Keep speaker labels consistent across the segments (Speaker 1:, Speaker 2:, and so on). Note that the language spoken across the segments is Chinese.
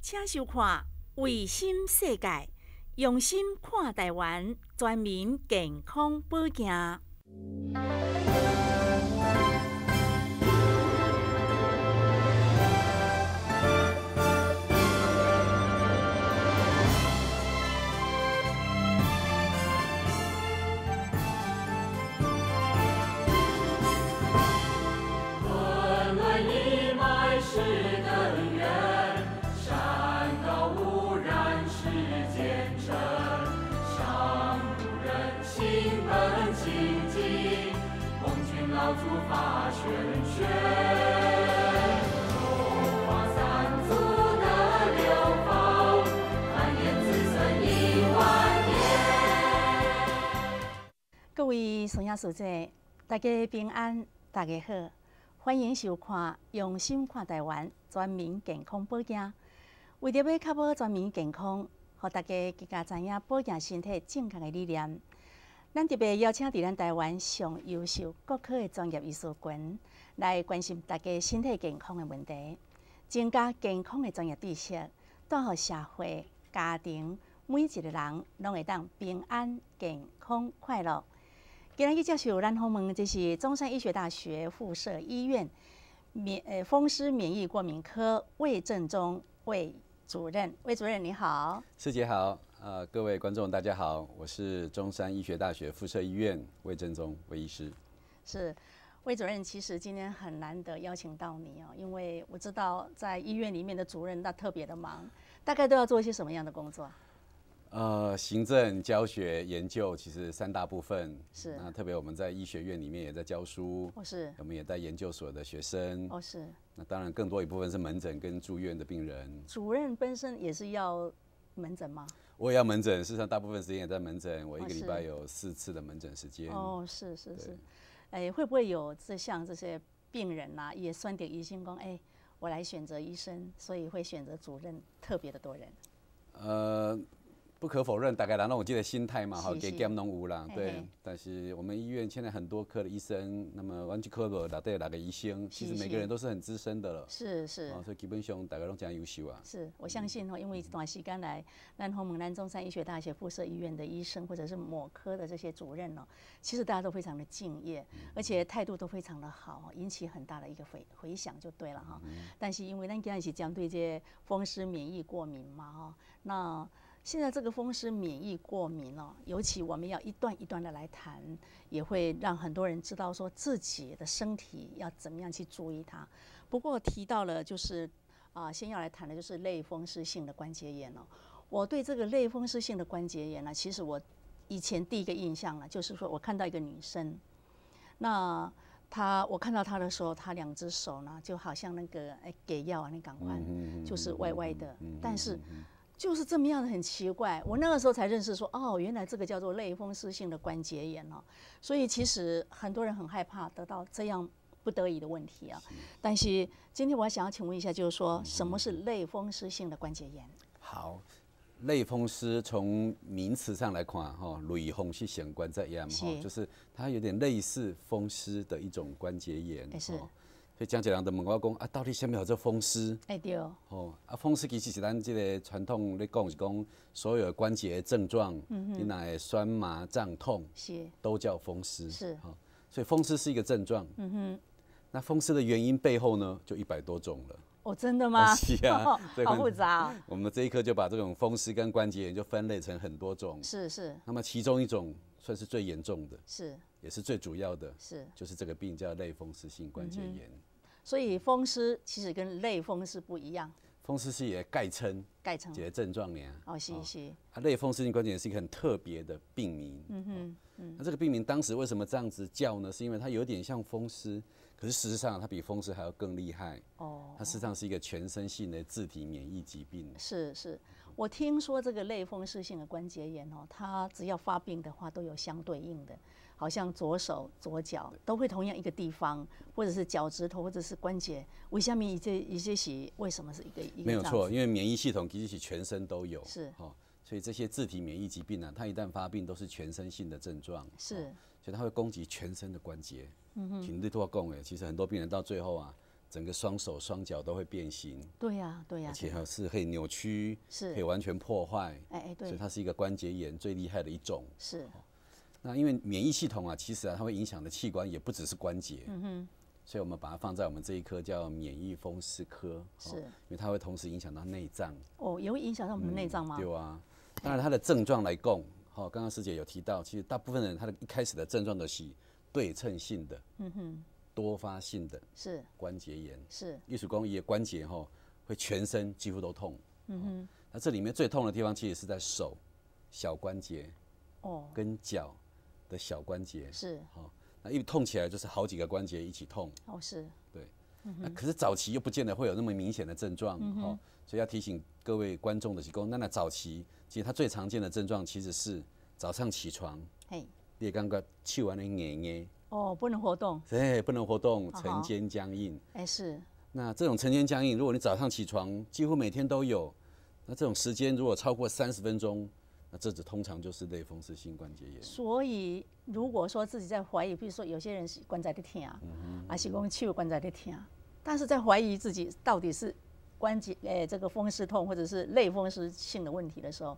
Speaker 1: 请收看《卫星世界》，用心看台湾全民健康保健。是孙阳师姐，大家平安，大家好，欢迎收看《用心看台湾》全民健康报镜。为着要确保全民健康，和大家更加知影保健身体正确的理念，咱特别邀请伫咱台湾上优秀各科专业医师群来关心大家身体健康的问题，增加健康的专业知识，带好社会、家庭，每一个人拢会当平安、健康、快乐。今天要介绍的男朋友们，就是中山医学大学附设医院免呃风湿免疫过敏科魏正中魏主任。魏主任你好，
Speaker 2: 师姐好呃，各位观众大家好，我是中山医学大学附设医院魏正中魏医师。
Speaker 1: 是魏主任，其实今天很难得邀请到你哦，因为我知道在医院里面的主任他特别的忙，大概都要做一些什么样的工作？
Speaker 2: 呃，行政、教学、研究，其实三大部分是。那特别我们在医学院里面也在教书，是。我们也在研究所的学生。哦，是。那当然更多一部分是门诊跟住院的病人。
Speaker 1: 主任本身也是要门诊吗？
Speaker 2: 我也要门诊，事实上大部分时间也在门诊，我一个礼拜有四次的门诊时间。哦，是是是。
Speaker 1: 哎，会不会有这像这些病人呐，也酸点疑心功。哎，我来选择医生，所以会选择主任，特别的多人。
Speaker 2: 呃。不可否认，大概然后我记得心态嘛，哈，给 game 农无啦，对。但是我们医院现在很多科的医生，那么玩具科的哪对哪个医生，其实每个人都是很资深的了。是是。所以基本上大概这讲优秀啊。
Speaker 1: 是我相信哈，因为短时间来，然后蒙南中山医学大学附设医院的医生，或者是某科的这些主任呢，其实大家都非常的敬业，而且态度都非常的好，引起很大的一个回回响就对了哈。但是因为咱今然是讲对这风湿免疫过敏嘛哈，那。现在这个风湿免疫过敏哦，尤其我们要一段一段的来谈，也会让很多人知道说自己的身体要怎么样去注意它。不过提到了就是啊，先要来谈的就是类风湿性的关节炎哦。我对这个类风湿性的关节炎呢，其实我以前第一个印象呢，就是说我看到一个女生，那她我看到她的时候，她两只手呢就好像那个哎给药啊，你赶快就是歪歪的，但是。就是这么样子，很奇怪。我那个时候才认识说，哦，原来这个叫做类风湿性的关节炎哦。所以其实很多人很害怕得到这样不得已的问题啊。但是今天我想要请问一下，就是说什么是类风湿性的关节炎？
Speaker 2: 好，类风湿从名词上来看，哈，类风湿性关节炎哈，就是它有点类似风湿的一种关节炎，没错。所以江杰良就问我讲啊，到底什么叫风湿？哎对哦，哦，啊，风湿其实是咱这个传统咧讲是讲所有的关节症状，你哪酸麻胀痛，都叫风湿。是，哦。所以风湿是一个症状。嗯哼，那风湿的原因背后呢，就一百多种了。
Speaker 1: 哦，真的吗？是啊，好复杂。
Speaker 2: 我们这一刻就把这种风湿跟关节炎就分类成很多种。是是，那么其中一种算是最严重的，是，也是最主要的，是，就是这个病叫类风湿性关节炎。
Speaker 1: 所以风湿其实跟类风湿不一样，
Speaker 2: 风湿是也概称，概称解症状呢？
Speaker 1: 哦，是是。
Speaker 2: 啊，类风湿性关节炎是一个很特别的病名。
Speaker 1: 嗯哼，那这
Speaker 2: 个病名当时为什么这样子叫呢？是因为它有点像风湿，可是事实上它比风湿还要更厉害。哦，它事实上是一个全身性的自体免疫疾病。
Speaker 1: 是是，我听说这个类风湿性的关节炎哦，它只要发病的话都有相对应的。好像左手、左脚都会同样一个地方，或者是脚趾头，或者是关节。我下面一些一些是为什么是一个一个？没有错，因
Speaker 2: 为免疫系统其实全身都有，是哈，所以这些自体免疫疾病呢，它一旦发病都是全身性的症状，是，所以它会攻击全身的关节。嗯哼，挺多共诶，其实很多病人到最后啊，整个双手双脚都会变形。
Speaker 1: 对呀，对呀。而且还
Speaker 2: 是可以扭曲，是可以完全破坏。
Speaker 1: 哎哎，对。所以它
Speaker 2: 是一个关节炎最厉害的一种。是。那因为免疫系统啊，其实啊，它会影响的器官也不只是关节，嗯哼，所以我们把它放在我们这一科叫免疫风湿科，是，因为它会同时影响到内脏，
Speaker 1: 哦，也会影响到我们内脏吗？对
Speaker 2: 啊，当然它的症状来共，哈，刚刚师姐有提到，其实大部分人他的一开始的症状都是对称性的，嗯哼，多发性的，是，关节炎，是，玉如关也关节哈，会全身几乎都痛，嗯哼，那这里面最痛的地方其实是在手小关节，哦，跟脚。的小关节是好，那一痛起来就是好几个关节一起痛哦，是，对，那可是早期又不见得会有那么明显的症状哦，所以要提醒各位观众的是，公那娜早期其实它最常见的症状其实是早上起床，嘿，也刚刚去完了捏捏，
Speaker 1: 哦，不能活动，
Speaker 2: 对，不能活动，晨间僵硬，哎是，那这种晨间僵硬，如果你早上起床几乎每天都有，那这种时间如果超过三十分钟。那这只通常就是类风湿性关节炎。
Speaker 1: 所以如果说自己在怀疑，比如说有些人是关节的痛啊，还是讲气味关节在痛，但是在怀疑自己到底是关节诶这个风湿痛或者是类风湿性的问题的时候，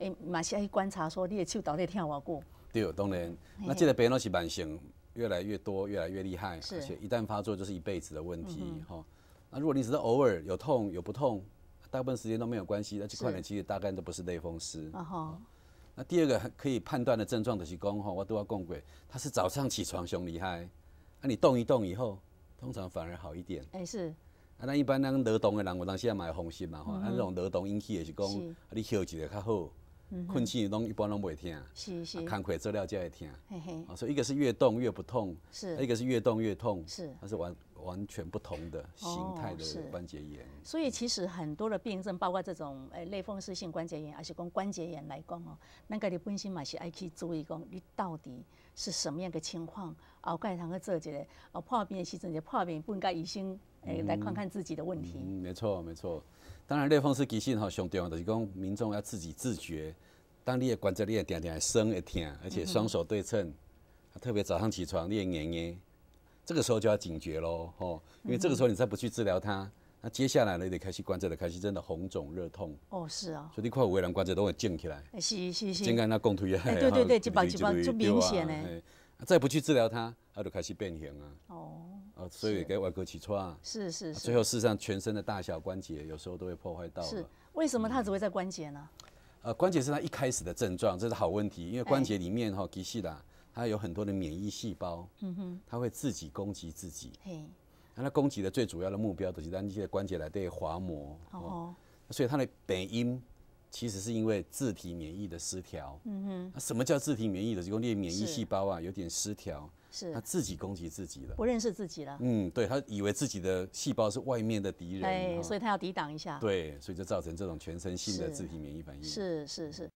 Speaker 1: 哎，马上一观察说你的气味到底听我过？
Speaker 2: 对，当然。那这个别人都是慢性，越来越多，越来越厉害，而且一旦发作就是一辈子的问题哈。那如果你只是偶尔有痛有不痛。大部分时间都没有关系，那这块人其实大概都不是类风湿。啊哈。那第二个可以判断的症状的是，讲吼我都要共鬼，他是早上起床凶厉害，啊你动一动以后，通常反而好一点。哎是。啊那一般那个得动的人，我当现在买红心嘛吼，啊那种得动引起的是讲，啊，你休息的较好，困起拢一般拢袂听。是是。啊康复做了才会听。嘿嘿。啊所以一个是越动越不痛，是。一个是越动越痛，是。它是完。完全不同的形态的关节炎，
Speaker 1: 所以其实很多的病症，包括这种诶类风湿性关节炎，而且讲关节炎来讲哦，那个你本身嘛是爱去注意讲你到底是什么样的情况，后盖通去做一个，破病的时阵破病，不应该医生诶来看看
Speaker 2: 自己的问题。嗯，没错没错。当然类风湿急性吼，相对就是讲民众要自己自觉。当你也关节你也点点会酸会疼，而且双手对称，特别早上起床你也捏捏。这个时候就要警觉喽，吼，因为这个时候你再不去治疗它，那接下来呢，你得开始关节的开始真的红肿热痛哦，是啊，所以你快围栏关节都会肿起来，是是是，肿起来那弓腿啊，对对对，肩膀肩膀就明显呢，再不去治疗它，它就开始变形啊，哦，啊，所以给外科起创，是是是，最后事实上全身的大小关节有时候都会破坏到，是
Speaker 1: 为什么它只会在关节呢？
Speaker 2: 呃，关节是它一开始的症状，这是好问题，因为关节里面哈，其细啦。它有很多的免疫细胞，嗯哼，它会自己攻击自己，嘿，那他攻击的最主要的目标都是那些关节来对滑膜，哦，所以它的本因其实是因为自体免疫的失调，嗯哼，什么叫自体免疫的？就是说免疫细胞啊有点失调，是他自己攻击自己了，不
Speaker 1: 认识自己了，
Speaker 2: 嗯，对，他以为自己的细胞是外面的敌人，哎，所
Speaker 1: 以他要抵挡一下，
Speaker 2: 对，所以就造成这种全身性的自体免疫反应，
Speaker 1: 是是是。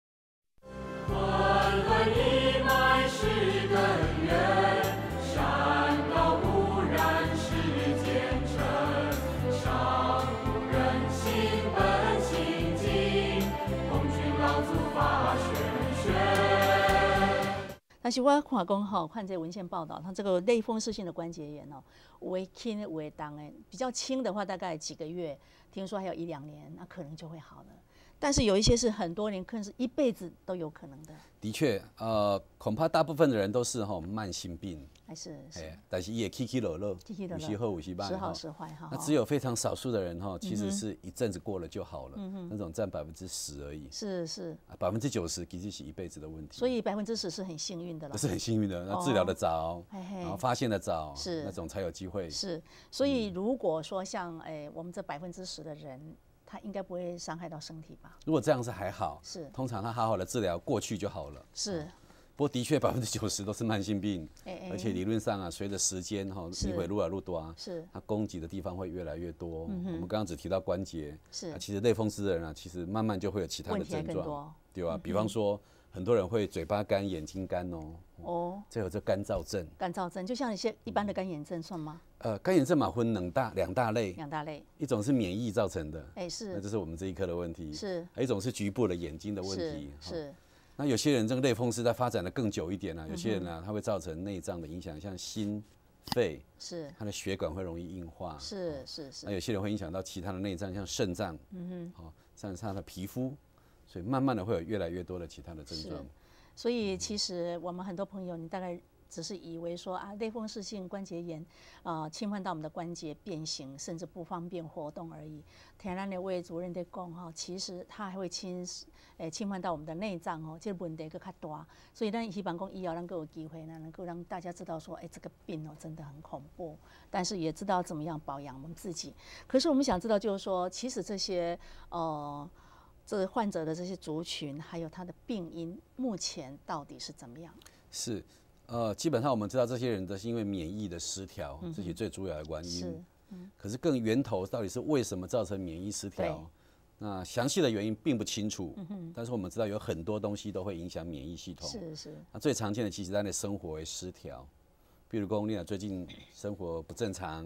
Speaker 1: 但是我看讲吼，看这文献报道，他这个类风湿性的关节炎哦，为轻为当哎，比较轻的话大概几个月，听说还有一两年，那可能就会好了。但是有一些是很多年，可能是一辈子都有可能的。
Speaker 2: 的确，呃，恐怕大部分的人都是哈慢性病，还是哎，但是也起起落落，起起落落，五七五七半，时好时
Speaker 1: 坏哈。那只有
Speaker 2: 非常少数的人哈，其实是一阵子过了就好了，嗯、那种占百分之十而已。
Speaker 1: 是是，
Speaker 2: 百分之九十其实是一辈子的问题。
Speaker 1: 所以百分之十是很幸运的了。是很幸运的，那治疗的早，然后发
Speaker 2: 现的早，是那种才有机会。是，
Speaker 1: 所以如果说像哎我们这百分之十的人。它应该不会伤害到身体吧？
Speaker 2: 如果这样是还好，是通常它好好的治疗过去就好了。是，不过的确百分之九十都是慢性病，而且理论上啊，随着时间哈，你会越来越多啊，是它攻击的地方会越来越多。我们刚刚只提到关节，是其实类风湿的人啊，其实慢慢就会有其他的症状，对吧？比方说很多人会嘴巴干、眼睛干哦，哦，这有这干燥症。
Speaker 1: 干燥症就像一些一般的干眼症算吗？
Speaker 2: 呃，干眼症嘛，分两大两大类，两大类，一种是免疫造成的，
Speaker 1: 哎是，那这是
Speaker 2: 我们这一科的问题，是；还有一种是局部的眼睛的问题，是。那有些人这个类风湿在发展的更久一点啊，有些人呢，它会造成内脏的影响，像心、肺，是，它的血管会容易硬化，
Speaker 1: 是是是。那有
Speaker 2: 些人会影响到其他的内脏，像肾脏，嗯哼，哦，像他的皮肤，所以慢慢的会有越来越多的其他的症状。
Speaker 1: 所以其实我们很多朋友，你大概。只是以为说啊，类风湿性关节炎啊，侵犯到我们的关节变形，甚至不方便活动而已。田然的为主任的工哈，其实它还会侵诶侵犯到我们的内脏哦，这问题更加大。所以呢，希望讲医疗能各有机会呢，能够让大家知道说，哎，这个病哦真的很恐怖，但是也知道怎么样保养我们自己。可是我们想知道，就是说，其实这些呃，这患者的这些族群，还有他的病因，目前到底是怎么样？
Speaker 2: 是。呃，基本上我们知道这些人都是因为免疫的失调，这是最主要的原因。是，可是更源头到底是为什么造成免疫失调？那详细的原因并不清楚。但是我们知道有很多东西都会影响免疫系统。是是。那最常见的其实那你生活为失调，比如讲你啊最近生活不正常，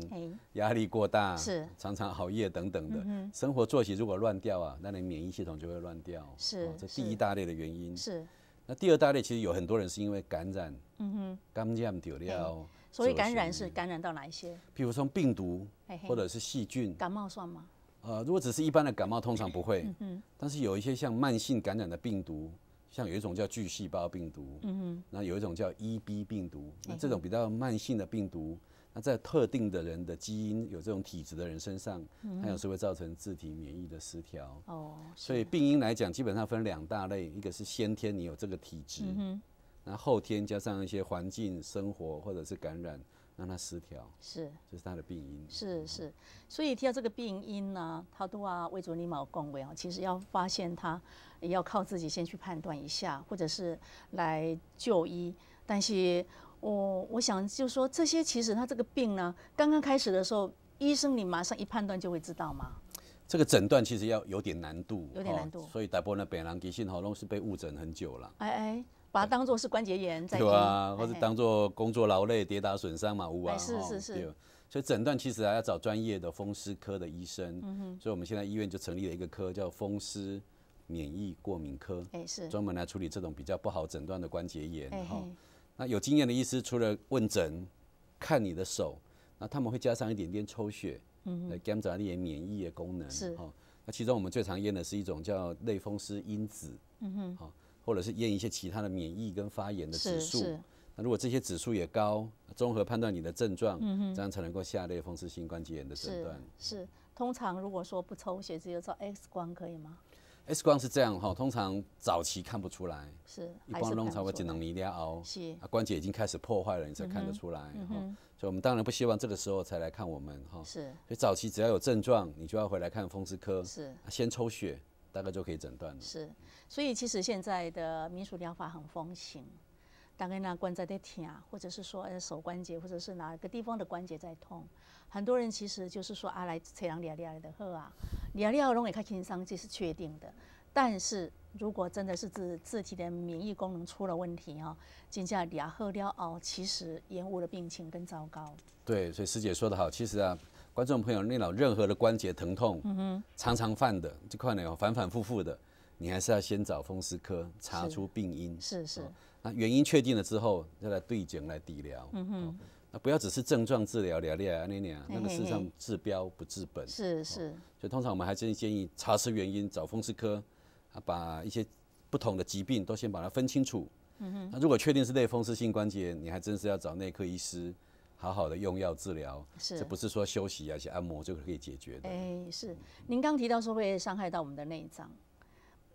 Speaker 2: 压力过大，是，常常熬夜等等的。生活作息如果乱掉啊，那你免疫系统就会乱掉。是。这第一大类的原因。是。那第二大类其实有很多人是因为感染，嗯哼，感染丢了。所以感染是
Speaker 1: 感染到哪一些？
Speaker 2: 譬如说病毒或者是细菌。
Speaker 1: 感冒算吗？
Speaker 2: 呃，如果只是一般的感冒，通常不会。嗯嗯。但是有一些像慢性感染的病毒，像有一种叫巨细胞病毒，嗯哼，那有一种叫 EB 病毒，那这种比较慢性的病毒。那在特定的人的基因有这种体质的人身上，它有时会造成自体免疫的失调。哦，所以病因来讲，基本上分两大类，一个是先天你有这个体质，嗯那后天加上一些环境、生活或者是感染，让它失调，是，这是它的病因。
Speaker 1: 是是，所以提到这个病因呢，他都啊，为卓尼玛共维啊，其实要发现它，也要靠自己先去判断一下，或者是来就医，但是。我我想就说这些，其实他这个病呢，刚刚开始的时候，医生你马上一判断就会知道吗？
Speaker 2: 这个诊断其实要有点难度，有点难度。所以大部分的类风湿性喉咙是被误诊很久了。
Speaker 1: 哎哎，把它当做是关节炎在对啊，或者当
Speaker 2: 做工作劳累、跌打损伤嘛，无啊，是是是。所以诊断其实还要找专业的风湿科的医生。嗯哼。所以我们现在医院就成立了一个科，叫风湿免疫过敏科。哎是。专门来处理这种比较不好诊断的关节炎哈。那有经验的医师除了问诊、看你的手，那他们会加上一点点抽血，来检查你免疫的功能。是哦。那其中我们最常验的是一种叫类风湿因子，嗯哼，好，或者是验一些其他的免疫跟发炎的指数。是那如果这些指数也高，综合判断你的症状，嗯哼，这样才能够下类风湿性关节炎的诊断。
Speaker 1: 是通常如果说不抽血，只有做 X 光可以吗？
Speaker 2: X 光是这样哈，通常早期看不出来，是
Speaker 1: 一般弄才会只能
Speaker 2: 泥尿，是关节已经开始破坏了，你才看得出来，所以我们当然不希望这个时候才来看我们哈，是，所以早期只要有症状，你就要回来看风湿科，是，先抽血大概就可以诊断了，是，
Speaker 1: 所以其实现在的民俗疗法很风行。大概那关节在疼，或者是说手关节，或者是哪个地方的关节在痛，很多人其实就是说啊，来测量粒阿的喝啊。阿胶容易开轻伤，这是确定的。但是如果真的是自自体的免疫功能出了问题哦，接下来你喝掉哦，其实延误了病情更糟糕。
Speaker 2: 对，所以师姐说的好，其实啊，观众朋友，你老任何的关节疼痛，嗯哼，常常犯的，这块呢，反反复复的，你还是要先找风湿科查出病因。是是。那原因确定了之后，再来对症来治疗。嗯哼，那不要只是症状治疗了了那那那个事实上治标不治本。是是。所以通常我们还是建议查出原因，找风湿科，啊，把一些不同的疾病都先把它分清楚。嗯哼。那如果确定是类风湿性关节炎，你还真是要找内科医师，好好的用药治疗。是。这不是说休息啊、去按摩就可以解决的。
Speaker 1: 哎，是。您刚提到说会伤害到我们的内脏。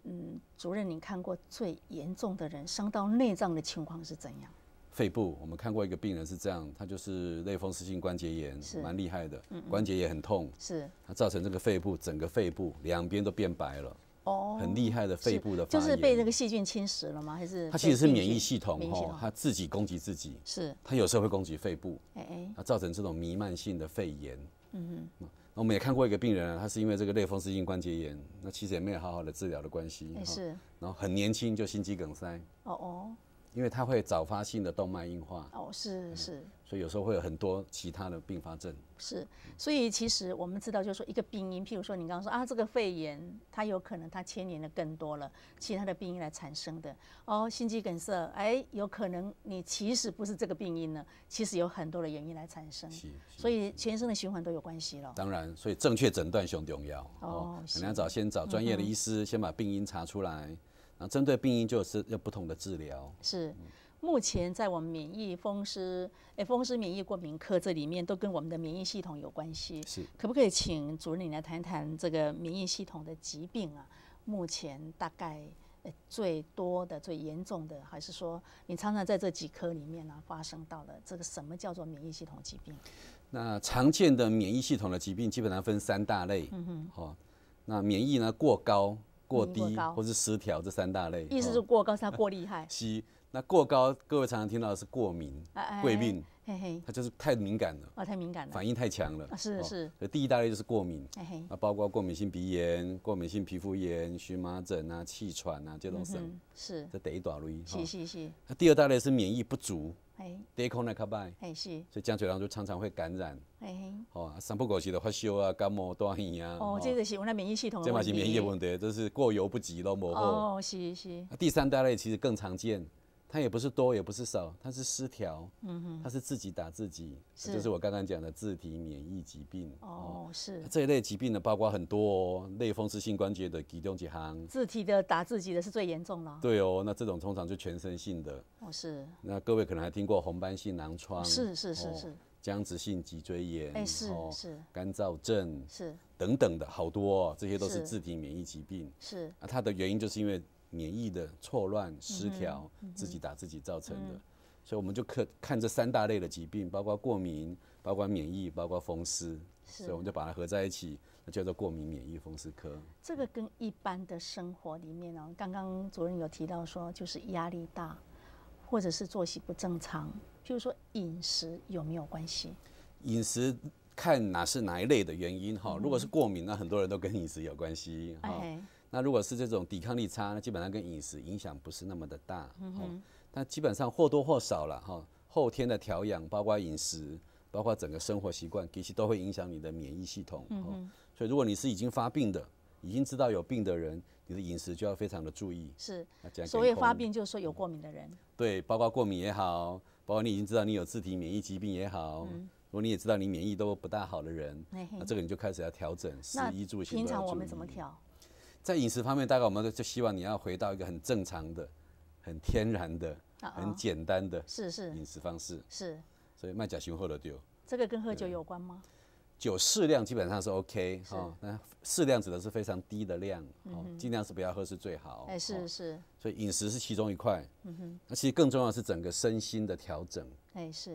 Speaker 1: 嗯，主任，您看过最严重的人伤到内脏的情况是怎样？
Speaker 2: 肺部，我们看过一个病人是这样，他就是类风湿性关节炎，蛮厉害的，关节也很痛，是，他造成这个肺部，整个肺部两边都变白了，
Speaker 1: 哦，很厉害的肺部的就是被那个细菌侵蚀了吗？还是他其实是免疫系统哈，
Speaker 2: 他自己攻击自己，是，他有时候会攻击肺部，哎，他造成这种弥漫性的肺炎，嗯哼。我们也看过一个病人，他是因为这个类风湿性关节炎，那其实也没有好好的治疗的关系，是。然后很年轻就心肌梗塞。哦哦。因为它会早发性的动脉硬化哦，
Speaker 1: 是是，
Speaker 2: 所以有时候会有很多其他的并发症。
Speaker 1: 是，所以其实我们知道，就是说一个病因，譬如说你刚刚说啊，这个肺炎，它有可能它牵连的更多了，其他的病因来产生的哦，心肌梗塞，哎，有可能你其实不是这个病因呢，其实有很多的原因来产生。是，所以全身的循环都有关系了。
Speaker 2: 当然，所以正确诊断非常重要哦，能要找先找专业的医师，先把病因查出来。啊，针对病因就是有不同的治疗。
Speaker 1: 是，目前在我们免疫风湿，哎，风湿免疫过敏科这里面都跟我们的免疫系统有关系。是，可不可以请主任你来谈谈这个免疫系统的疾病啊？目前大概最多的、最严重的，还是说你常常在这几科里面呢发生到的这个什么叫做免疫系统疾病？
Speaker 2: 那常见的免疫系统的疾病基本上分三大类。嗯哼。好，那免疫呢过高？过低，或者是失调，这三大类。意思是
Speaker 1: 过高，它过厉害。
Speaker 2: 吸，那过高，各位常常听到的是过敏、贵病。嘿，他就是太敏感了，
Speaker 1: 啊，太敏感了，反
Speaker 2: 应太强了，是是。所以第一大类就是过敏，嘿，啊，包括过敏性鼻炎、过敏性皮肤炎、荨麻疹啊、气喘啊，这种是，是。这第一大类，是是是。那第二大类是免疫不足，哎，抵抗力较弱，哎是。所以姜水良就常常会感染，哎，哦，三不狗时的发烧啊、感冒大多啊，哦，
Speaker 1: 这个是我们的免疫系统这嘛是免疫问
Speaker 2: 题，这是过犹不及咯，无错。
Speaker 1: 哦，是是。那第
Speaker 2: 三大类其实更常见。它也不是多，也不是少，它是失调，嗯哼，它是自己打自己，就是我刚刚讲的自体免疫疾病。
Speaker 1: 哦，是这
Speaker 2: 一类疾病的包括很多，哦、类风湿性关节的、脊柱几行，
Speaker 1: 自体的打自己的是最严重了。
Speaker 2: 对哦，那这种通常就全身性的。哦，是。那各位可能还听过红斑性狼疮。是是是是。僵直性脊椎炎。哎，是是。干燥症。是。等等的好多，这些都是自体免疫疾病。是。啊，它的原因就是因为。免疫的错乱失调，自己打自己造成的，所以我们就看看这三大类的疾病，包括过敏，包括免疫，包括风湿，所以我们就把它合在一起，那叫做过敏免疫风湿科。
Speaker 1: 这个跟一般的生活里面哦，刚刚主任有提到说，就是压力大，或者是作息不正常，譬如说饮食有没有关系？
Speaker 2: 饮食看哪是哪一类的原因哈，如果是过敏，那很多人都跟饮食有关系哈。那如果是这种抵抗力差，那基本上跟饮食影响不是那么的大。嗯但基本上或多或少了哈，后天的调养，包括饮食，包括整个生活习惯，其实都会影响你的免疫系统。嗯所以如果你是已经发病的，已经知道有病的人，你的饮食就要非常的注意。是，所谓发病
Speaker 1: 就是说有过敏的人。
Speaker 2: 对，包括过敏也好，包括你已经知道你有自体免疫疾病也好，如果你也知道你免疫都不大好的人，那这个你就开始要调整食衣住行的。平常我们怎么调？在饮食方面，大概我们就希望你要回到一个很正常的、很天然的、很简单的饮食方式。是，所以卖假熊喝了酒，
Speaker 1: 这个跟喝酒有关吗？
Speaker 2: 酒适量基本上是 OK 哈，那适量指的是非常低的量，尽量是不要喝是最好。哎，是是。所以饮食是其中一块，那其实更重要是整个身心的调整。哎，是。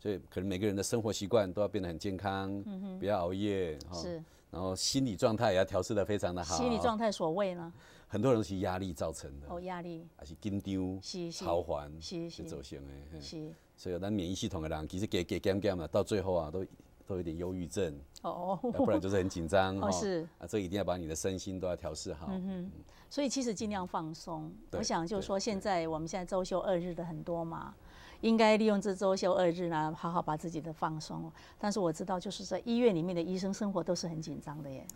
Speaker 2: 所以可能每个人的生活习惯都要变得很健康，不要熬夜。是。然后心理状态也要调试的非常的好。心理状
Speaker 1: 态所谓呢？
Speaker 2: 很多人是压力造成的。哦，压力。还是紧张、朝还，是是走形的。是。所以咱免疫系统的人，其实给给减减了，到最后啊，都都有点忧郁症。
Speaker 1: 哦哦。不然就
Speaker 2: 是很紧张。哦是。啊，这一定要把你的身心都要调试好。嗯
Speaker 1: 哼。所以其实尽量放松。我想就是说，现在我们现在周休二日的很多嘛。应该利用这周休二日呢，好好把自己的放松。但是我知道，就是在医院里面的医生生活都是很紧张的耶。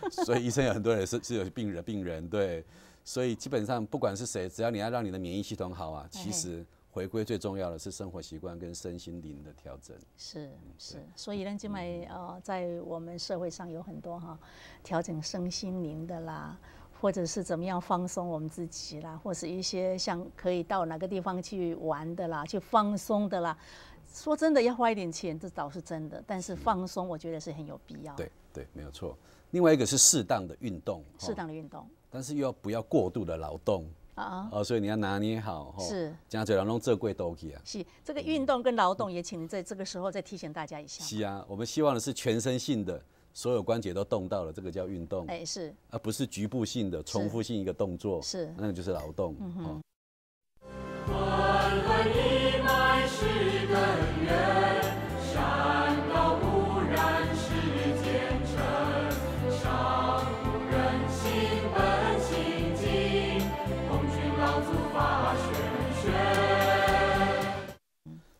Speaker 1: 所以
Speaker 2: 医生有很多人是 是有病人的病人，对。所以基本上不管是谁，只要你要让你的免疫系统好啊，其实回归最重要的是生活习惯跟身心灵的调整。
Speaker 1: 是是，所以呢，今晚呃，在我们社会上有很多哈，调整身心灵的啦。或者是怎么样放松我们自己啦，或是一些像可以到哪个地方去玩的啦，去放松的啦。说真的，要花一点钱，这倒是真的。但是放松，我觉得是很有必要。对
Speaker 2: 对，没有错。另外一个是适当的运动，适当的运动，但是又要不要过度的劳动啊啊。哦，所以你要拿捏好。是。将嘴劳动这贵多去啊。是，
Speaker 1: 这个运动跟劳动也，请在这个时候再提醒大家一下。
Speaker 2: 是啊，我们希望的是全身性的。所有关节都动到了，这个叫运动，哎是，而不是局部性的重复性一个动作，是，那个就是劳动，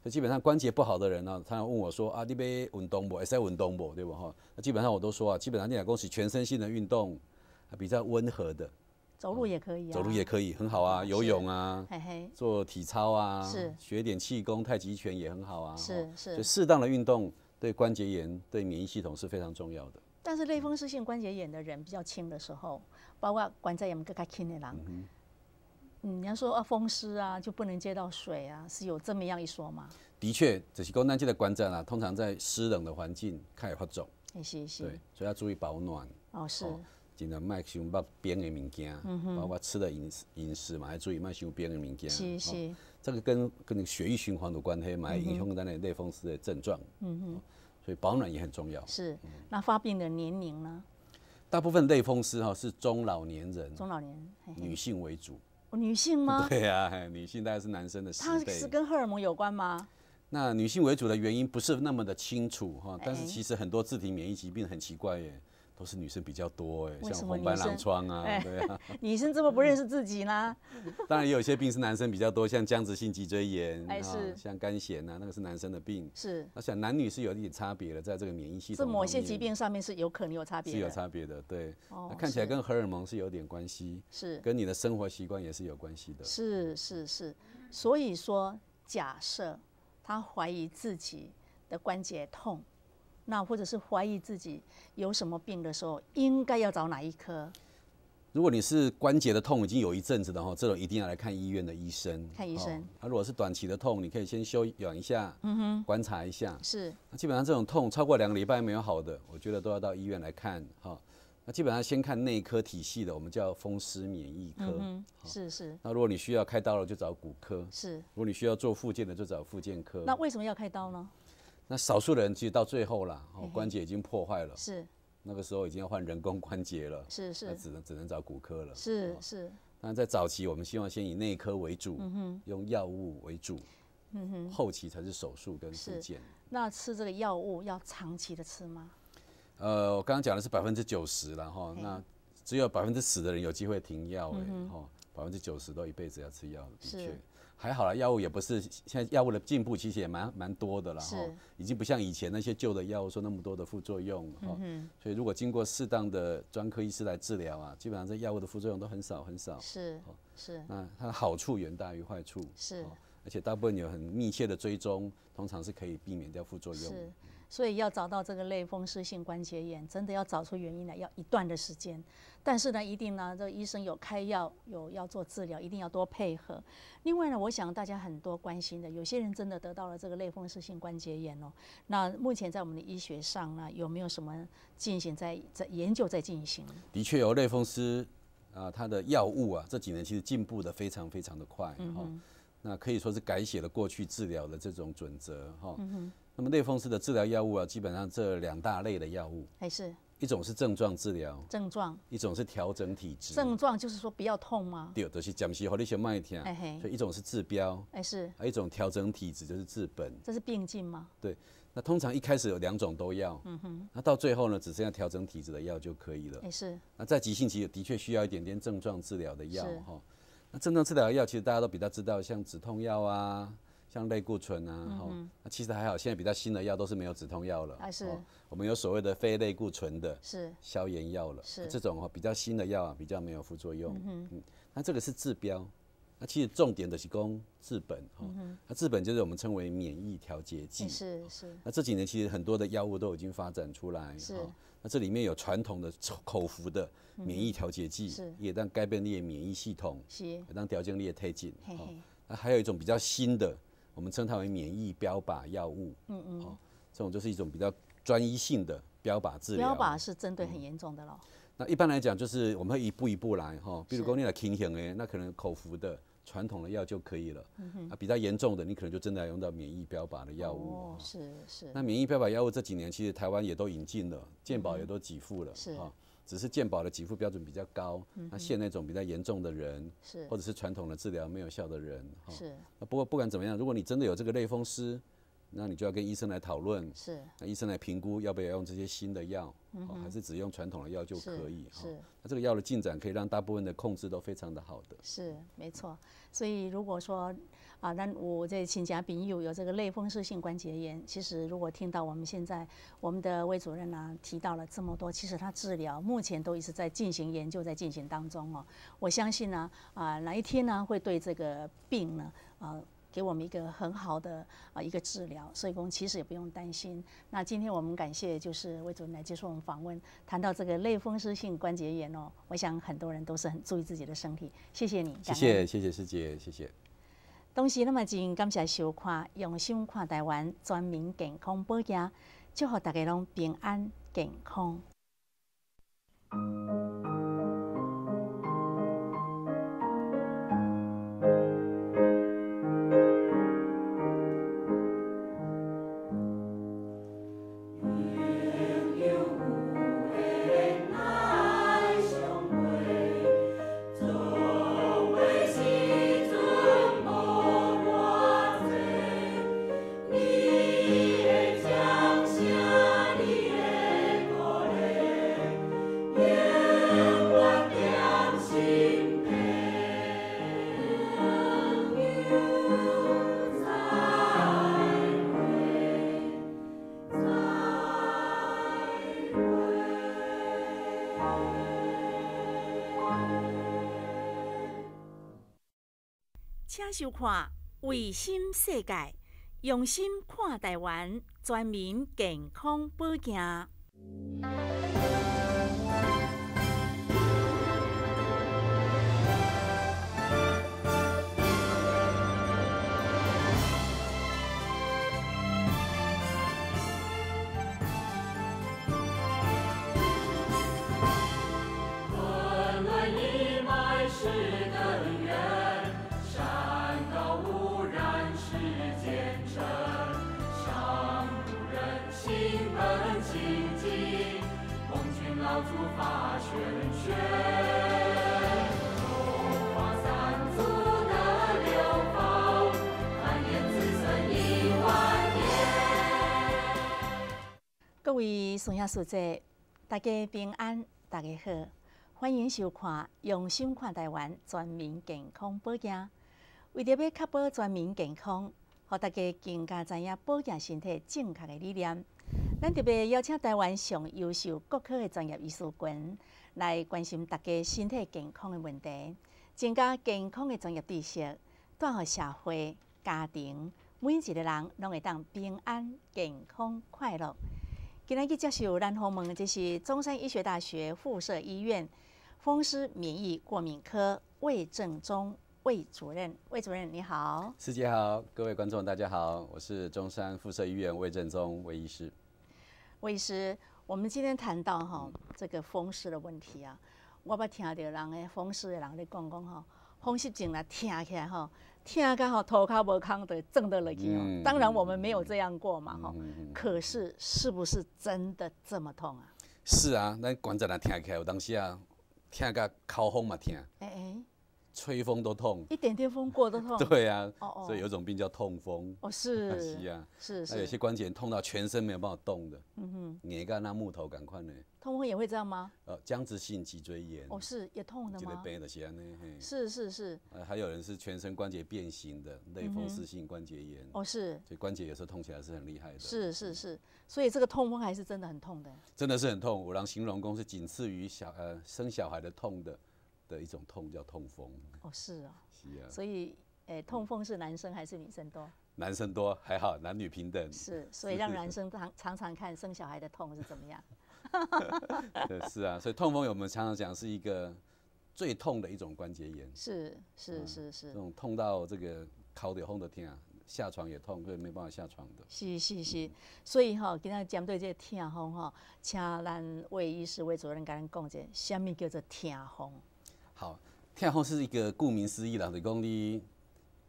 Speaker 2: 基本上关节不好的人呢，他要问我说啊，你别运动不？爱在运动不？对不哈？那基本上我都说啊，基本上你俩恭喜全身性的运动，比较温和的。
Speaker 1: 走路也可以，走路也
Speaker 2: 可以，很好啊，游泳啊，做体操啊，是，学点气功、太极拳也很好啊。是是，就适当的运动对关节炎、对免疫系统是非常重要的。
Speaker 1: 但是类风湿性关节炎的人比较轻的时候，包括关节炎更加轻的人。嗯，你要说啊，风湿啊就不能接到水啊，是有这么样一说吗？
Speaker 2: 的确，这些高关节的观战啊，通常在湿冷的环境开始发作。是是。对，所以要注意保暖。哦，是。尽量卖少把冰的物件，包括吃的饮饮食嘛，要注意卖少冰的物件。是是。这个跟跟血液循环的关系，嘛，影响到那类风湿的症状。嗯哼。所以保暖也很重要。是。
Speaker 1: 那发病的年龄呢？
Speaker 2: 大部分类风湿哈是中老年人，中老年女性为主。
Speaker 1: 女性吗？对
Speaker 2: 呀，女性大概是男生的十倍。它是
Speaker 1: 跟荷尔蒙有关吗？
Speaker 2: 那女性为主的原因不是那么的清楚哈，但是其实很多自体免疫疾病很奇怪耶。都是女生比较多哎，像红斑狼疮啊，对啊，
Speaker 1: 女生这么不认识自己呢？
Speaker 2: 当然，有些病是男生比较多，像僵直性脊椎炎，哎是，像肝炎啊，那个是男生的病。是，我想男女是有一点差别的，在这个免疫系是某些疾病
Speaker 1: 上面是有可能有差别，是有差
Speaker 2: 别的，对。哦，看起来跟荷尔蒙是有点关系，是，跟你的生活习惯也是有关系的。
Speaker 1: 是是是，所以说，假设他怀疑自己的关节痛。那或者是怀疑自己有什么病的时候，应该要找哪一科？
Speaker 2: 如果你是关节的痛已经有一阵子的话，这种一定要来看医院的医生。看医生。那如果是短期的痛，你可以先休养一下，嗯哼，观察一下。是。那基本上这种痛超过两个礼拜没有好的，我觉得都要到医院来看哈。那基本上先看内科体系的，我们叫风湿免疫科。
Speaker 1: 嗯，是是。
Speaker 2: 那如果你需要开刀了，就找骨科。是。如果你需要做复健的，就找复健科。那
Speaker 1: 为什么要开刀呢？
Speaker 2: 那少数人其实到最后了，关节已经破坏了，是，那个时候已经要换人工关节了，是是，那只能只能找骨科了，是是。那在早期我们希望先以内科为主，嗯哼，用药物为主，嗯哼，后期才是手术跟复健。
Speaker 1: 那吃这个药物要长期的吃吗？
Speaker 2: 呃，我刚刚讲的是百分之九十了哈，那。只有百分之十的人有机会停药，哎，哈，百分之九十都一辈子要吃药。的确，还好了，药物也不是现在药物的进步，其实也蛮蛮多的了，哈，已经不像以前那些旧的药物说那么多的副作用，哈，所以如果经过适当的专科医师来治疗啊，基本上这药物的副作用都很少很少。是，是，那它好处远大于坏处。是，而且大部分有很密切的追踪，通常是可以避免掉副作用。是。
Speaker 1: 所以要找到这个类风湿性关节炎，真的要找出原因来，要一段的时间。但是呢，一定呢，这医生有开药，有要做治疗，一定要多配合。另外呢，我想大家很多关心的，有些人真的得到了这个类风湿性关节炎哦。那目前在我们的医学上呢，有没有什么进行在在研究在进行？
Speaker 2: 的确，有类风湿啊，它的药物啊，这几年其实进步的非常非常的快哈。那可以说是改写了过去治疗的这种准则哈。嗯哼。那么类风湿的治疗药物啊，基本上这两大类的药物，还是，一种是症状治疗，症状，一种是调整体质，
Speaker 1: 症状就是说不要痛吗？
Speaker 2: 对，就是讲一些合理些慢一点，所以一种是治标，哎是，一种调整体质就是治本，
Speaker 1: 这是并进吗？
Speaker 2: 对，那通常一开始有两种都要，嗯哼，那到最后呢，只剩下调整体质的药就可以了，哎是，那在急性期的确需要一点点症状治疗的药哈，那症状治疗药其实大家都比较知道，像止痛药啊。像类固醇啊，然后那其实还好，现在比较新的药都是没有止痛药了。还是我们有所谓的非类固醇的，是消炎药了。是这种哈比较新的药啊，比较没有副作用。嗯嗯。那这个是治标，那其实重点的是攻治本。嗯那治本就是我们称为免疫调节剂。
Speaker 1: 是是。那
Speaker 2: 这几年其实很多的药物都已经发展出来。是。那这里面有传统的口服的免疫调节剂，是也让改变你的免疫系统，是也让调节你的推进。嘿嘿。那还有一种比较新的。我们称它为免疫标靶药物。嗯嗯，这种就是一种比较专一性的标靶治疗。标
Speaker 1: 靶是针对很严重的喽。
Speaker 2: 那一般来讲，就是我们会一步一步来哈。比如说你的轻型诶，那可能口服的传统的药就可以了。嗯啊，比较严重的，你可能就真的要用到免疫标靶的药物。
Speaker 1: 哦，是是。那免
Speaker 2: 疫标靶药物这几年其实台湾也都引进了，健保也都给付了。是啊。只是鉴保的给付标准比较高，那限那种比较严重的人，是或者是传统的治疗没有效的人，是。不过不管怎么样，如果你真的有这个类风湿。那你就要跟医生来讨论，是，那医生来评估要不要用这些新的药，还是只用传统的药就可以？哈，那这个药的进展可以让大部分的控制都非常的好的。
Speaker 1: 是，没错。所以如果说啊，那我这请加丙友有这个类风湿性关节炎，其实如果听到我们现在我们的魏主任呢提到了这么多，其实他治疗目前都一直在进行研究，在进行当中哦。我相信呢，啊，哪一天呢会对这个病呢，啊。给我们一个很好的啊一个治疗，所以我们其实也不用担心。那今天我们感谢就是魏主任来接受我们访问，谈到这个类风湿性关节炎哦，我想很多人都是很注意自己的身体。谢谢你，谢谢
Speaker 2: 谢谢师姐，谢谢。
Speaker 1: 东西那么近，感谢收看用心看台湾全民健康保健，祝福大家拢平安健康。欢收看《卫星世界》，用心看台湾全民健康保健。重要事在，大家平安，大家好，欢迎收看《用心看台湾，全民健康保健》。为着要确保全民健康，和大家更加知影保健身体正确的理念，咱特别邀请台湾上优秀、各科的专业医师群，来关心大家身体健康的问题，增加健康的专业知识，带好社会、家庭，每一个人拢会当平安、健康、快乐。今天去教授，让我们这是中山医学大学附设医院风湿免疫过敏科魏正中魏主任。魏主任你好，
Speaker 2: 师姐好，各位观众大家好，我是中山附设医院魏正中魏医师。
Speaker 1: 魏医师，我们今天谈到哈这个风湿的问题啊，我捌听到人诶风湿的人咧讲讲哈，风湿症来听起来哈。听刚好头壳康的，哦。当然我们没有这样过嘛，吼。可是是不是真的这么痛啊？
Speaker 2: 是啊，咱观众来听起来，有当时啊，听个口风嘛听。吹风都痛，一
Speaker 1: 点点风过都痛。对啊，所以有
Speaker 2: 种病叫痛风。哦，是。可 惜啊，是是。有些关节痛到全身没有办法动的。嗯哼。捏干那木头，赶快呢。
Speaker 1: 痛风也会这样吗？
Speaker 2: 呃，僵直性脊椎炎。哦，
Speaker 1: 是也痛的吗？是是是。
Speaker 2: 呃，还有人是全身关节变形的类风湿性关节炎。哦，是。所以关节有时候痛起来是很厉害的。是
Speaker 1: 是是。所以这个痛风还是真的很痛的。
Speaker 2: 真的是很痛，我让形容工是仅次于小呃生小孩的痛的。的一种痛叫痛风哦，是啊，是啊。所
Speaker 1: 以，诶，痛风是男生还是女生多？
Speaker 2: 男生多还好，男女平等是，
Speaker 1: 所以让男生常常常看生小孩的痛是怎么样？
Speaker 2: 是啊，所以痛风我们常常讲是一个最痛的一种关节炎，
Speaker 1: 是是是是，这种
Speaker 2: 痛到这个烤的红的天啊，下床也痛，会没办法下床的。
Speaker 1: 是是是，所以哈，今天针对这痛风哈，请咱魏医师魏主任跟咱讲一下，什么叫做痛风？
Speaker 2: 好，听吼是一个顾名思义啦，是讲你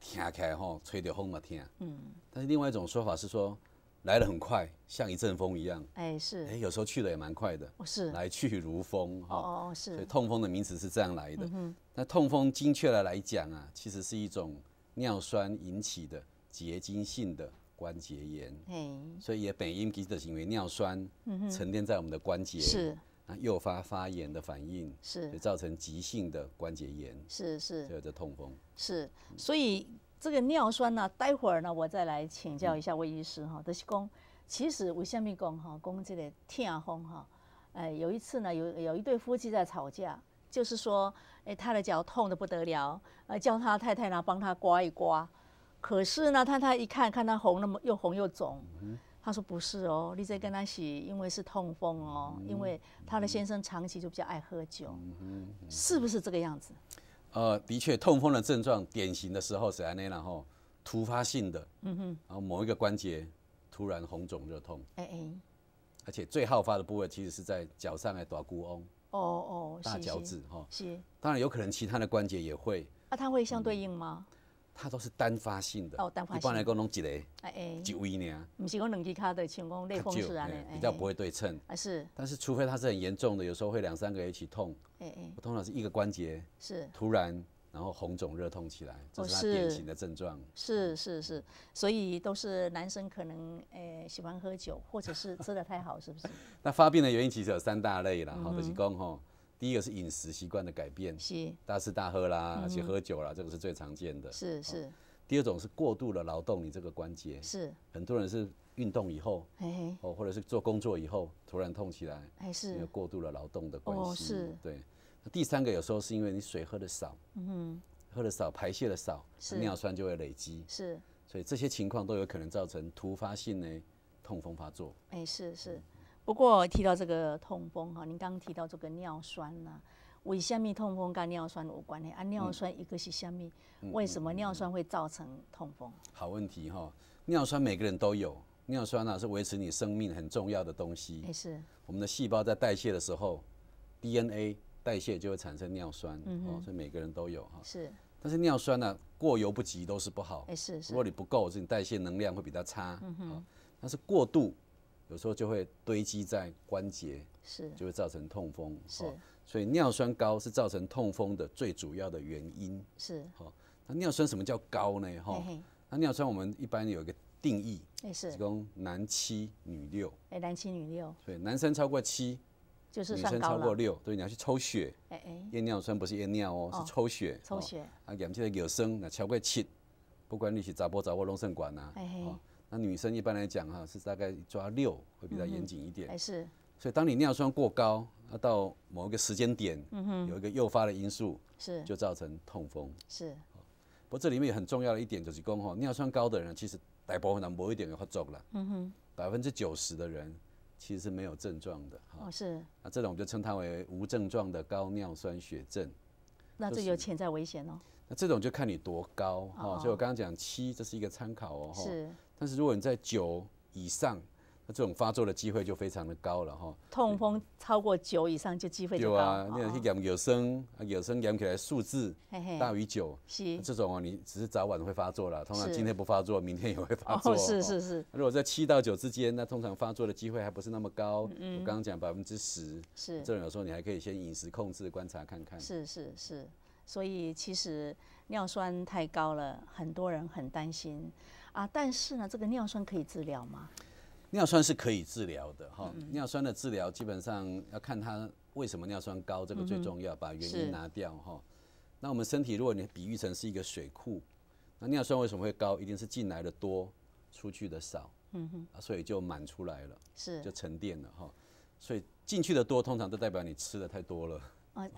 Speaker 2: 听起来吼吹着风嘛听。嗯。但是另外一种说法是说，来的很快，像一阵风一样。
Speaker 1: 哎是。哎，
Speaker 2: 有时候去的也蛮快的。是。来去如风，哈。哦是。所以痛风的名词是这样来的。那痛风精确的来讲啊，其实是一种尿酸引起的结晶性的关节炎。所以也本因就是因为尿酸沉淀在我们的关节。是。诱发发炎的反应，是，就造成急性的关节炎，是是，有这痛风，
Speaker 1: 是。所以这个尿酸呢，待会儿呢，我再来请教一下魏医师哈。就是讲，其实我下面讲哈，讲这个痛风哈，哎，有一次呢，有有一对夫妻在吵架，就是说，哎，他的脚痛的不得了，呃，叫他太太呢帮他刮一刮，可是呢，太太一看，看他红那么又红又肿。他说不是哦，你在跟他洗，因为是痛风哦，因为他的先生长期就比较爱喝酒，是不是这个样子？
Speaker 2: 呃，的确，痛风的症状典型的时候是安呢？然后突发性的，嗯、然后某一个关节突然红肿热痛，哎哎，而且最好发的部位其实是在脚上的大骨翁，
Speaker 1: 哦哦，大脚趾哈，是，
Speaker 2: 当然有可能其他的关节也会，
Speaker 1: 啊，它会相对应吗？
Speaker 2: 它都是单发性的，一般来讲弄几例，九一呢。
Speaker 1: 不是讲两只脚的情况，类风湿啊，比较不
Speaker 2: 会对称。啊是，但是除非它是很严重的，有时候会两三个一起痛，哎哎，通常是一个关节是突然然后红肿热痛起来，这是它典型的症状。
Speaker 1: 是是是，所以都是男生可能诶喜欢喝酒或者是吃的太好，是不是？
Speaker 2: 那发病的原因其实有三大类啦，好，就是讲哈。第一个是饮食习惯的改变，大吃大喝啦，去喝酒啦，这个是最常见的。是是。第二种是过度的劳动，你这个关节是。很多人是运动以后，哦，或者是做工作以后突然痛起来，是，有过度的劳动的关系。哦是。对。那第三个有时候是因为你水喝的少，嗯，喝的少排泄的少，尿酸就会累积。是。所以这些情况都有可能造成突发性呢痛风发作。
Speaker 1: 哎是是。不过提到这个痛风哈，您刚刚提到这个尿酸呐，为下面痛风跟尿酸有关的啊。尿酸一个是下面，为什么尿酸会造成痛风？
Speaker 2: 好问题哈，尿酸每个人都有，尿酸呐是维持你生命很重要的东西。哎是。我们的细胞在代谢的时候，DNA 代谢就会产生尿酸，哦所以每个人都有哈。是。但是尿酸呢过犹不及都是不好。哎是是。如果你不够，就你代谢能量会比较差。嗯哼。但是过度。有时候就会堆积在关节，是，就会造成痛风，是。所以尿酸高是造成痛风的最主要的原因，是。好，那尿酸什么叫高呢？哈，那尿酸我们一般有一个定义，哎是，提供男七女六。
Speaker 1: 哎，男七女六。
Speaker 2: 对，男生超过七，
Speaker 1: 就是女生超过
Speaker 2: 六，对，你要去抽血，哎哎，验尿酸不是验尿哦，是抽血。抽血。啊，你们记得有那超过七，不管你是查波查波拢算管啊。哎嘿。那女生一般来讲哈，是大概抓六会比较严谨一点，是？所以当你尿酸过高，那到某一个时间点，嗯哼，有一个诱发的因素，是，就造成痛风，是。不过这里面也很重要的一点就是，讲哈，尿酸高的人其实大部分人某一点就发作了，嗯哼，百分之九十的人其实是没有症状的，哈，是。那这种我们就称它为无症状的高尿酸血症，
Speaker 1: 那就有潜在危险哦。
Speaker 2: 那这种就看你多高哈，所以我刚刚讲七，这是一个参考哦，是。但是如果你在九以上，那这种发作的机会就非常的高了哈。
Speaker 1: 痛风超过九以上就机会就高。有啊，那两天
Speaker 2: 讲有升，有升讲起来数字大于九，是这种哦，你只是早晚会发作了。通常今天不发作，明天也会发作。是是是。如果在七到九之间，那通常发作的机会还不是那么高。嗯。我刚刚讲百分之十，是这种有时候你还可以先饮食控制，观察看看。是
Speaker 1: 是是。所以其实尿酸太高了，很多人很担心。啊，但是呢，这个尿酸可以治疗吗？
Speaker 2: 尿酸是可以治疗的哈。尿酸的治疗基本上要看它为什么尿酸高，这个最重要，把原因拿掉哈。那我们身体如果你比喻成是一个水库，那尿酸为什么会高？一定是进来的多，出去的少，嗯哼，所以就满出来了，是就沉淀了哈。所以进去的多，通常都代表你吃的太多了。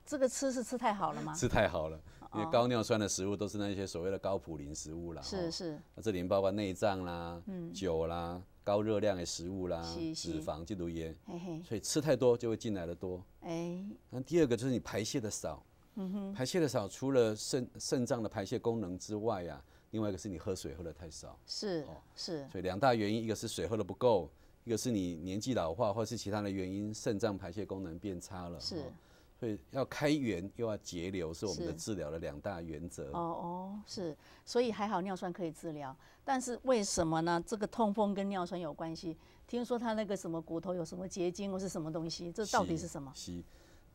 Speaker 1: 这个吃是吃太好了吗？吃
Speaker 2: 太好了，因为高尿酸的食物都是那些所谓的高普林食物啦。是是，这里面包括内脏啦、酒啦、高热量的食物啦、脂肪，就毒液，所以吃太多就会进来的多。哎，那第二个就是你排泄的少。嗯哼，排泄的少，除了肾肾脏的排泄功能之外呀，另外一个是你喝水喝的太少。
Speaker 1: 是是，所
Speaker 2: 以两大原因，一个是水喝的不够，一个是你年纪老化或者是其他的原因，肾脏排泄功能变差了。是。所以要开源又要节流，是我们的治疗的两大原则。哦
Speaker 1: 哦，是，所以还好尿酸可以治疗，但是为什么呢？这个痛风跟尿酸有关系？听说他那个什么骨头有什么结晶
Speaker 2: 或是什么东西？这到底是什么？是，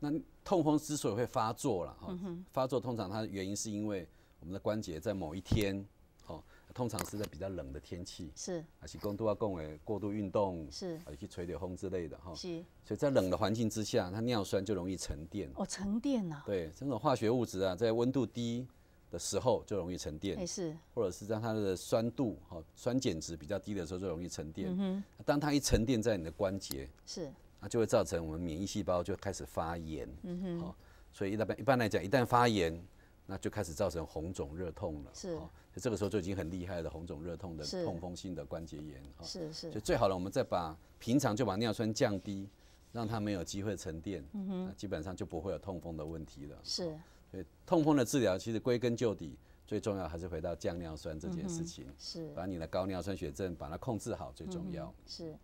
Speaker 2: 那痛风之所以会发作了哈，发作通常它的原因是因为我们的关节在某一天，哦。通常是在比较冷的天气，是，而且过度啊，过哎过度运动，是，啊，去吹点风之类的哈，是，所以在冷的环境之下，它尿酸就容易沉淀，
Speaker 1: 哦，沉淀啊，
Speaker 2: 对，这种化学物质啊，在温度低的时候就容易沉淀，也是，或者是让它的酸度哈酸碱值比较低的时候就容易沉淀，嗯当它一沉淀在你的关节，是，那就会造成我们免疫细胞就开始发炎，嗯哼，好，所以一般一般来讲，一旦发炎。那就开始造成红肿热痛了，是，哦，这个时候就已经很厉害的红肿热痛的痛风性的关节炎，是是，就最好了，我们再把平常就把尿酸降低，让它没有机会沉淀，嗯哼，基本上就不会有痛风的问题了，是，所以痛风的治疗其实归根究底，最重要还是回到降尿酸这件事情，是，把你的高尿酸血症把它控制好最重要，
Speaker 1: 是，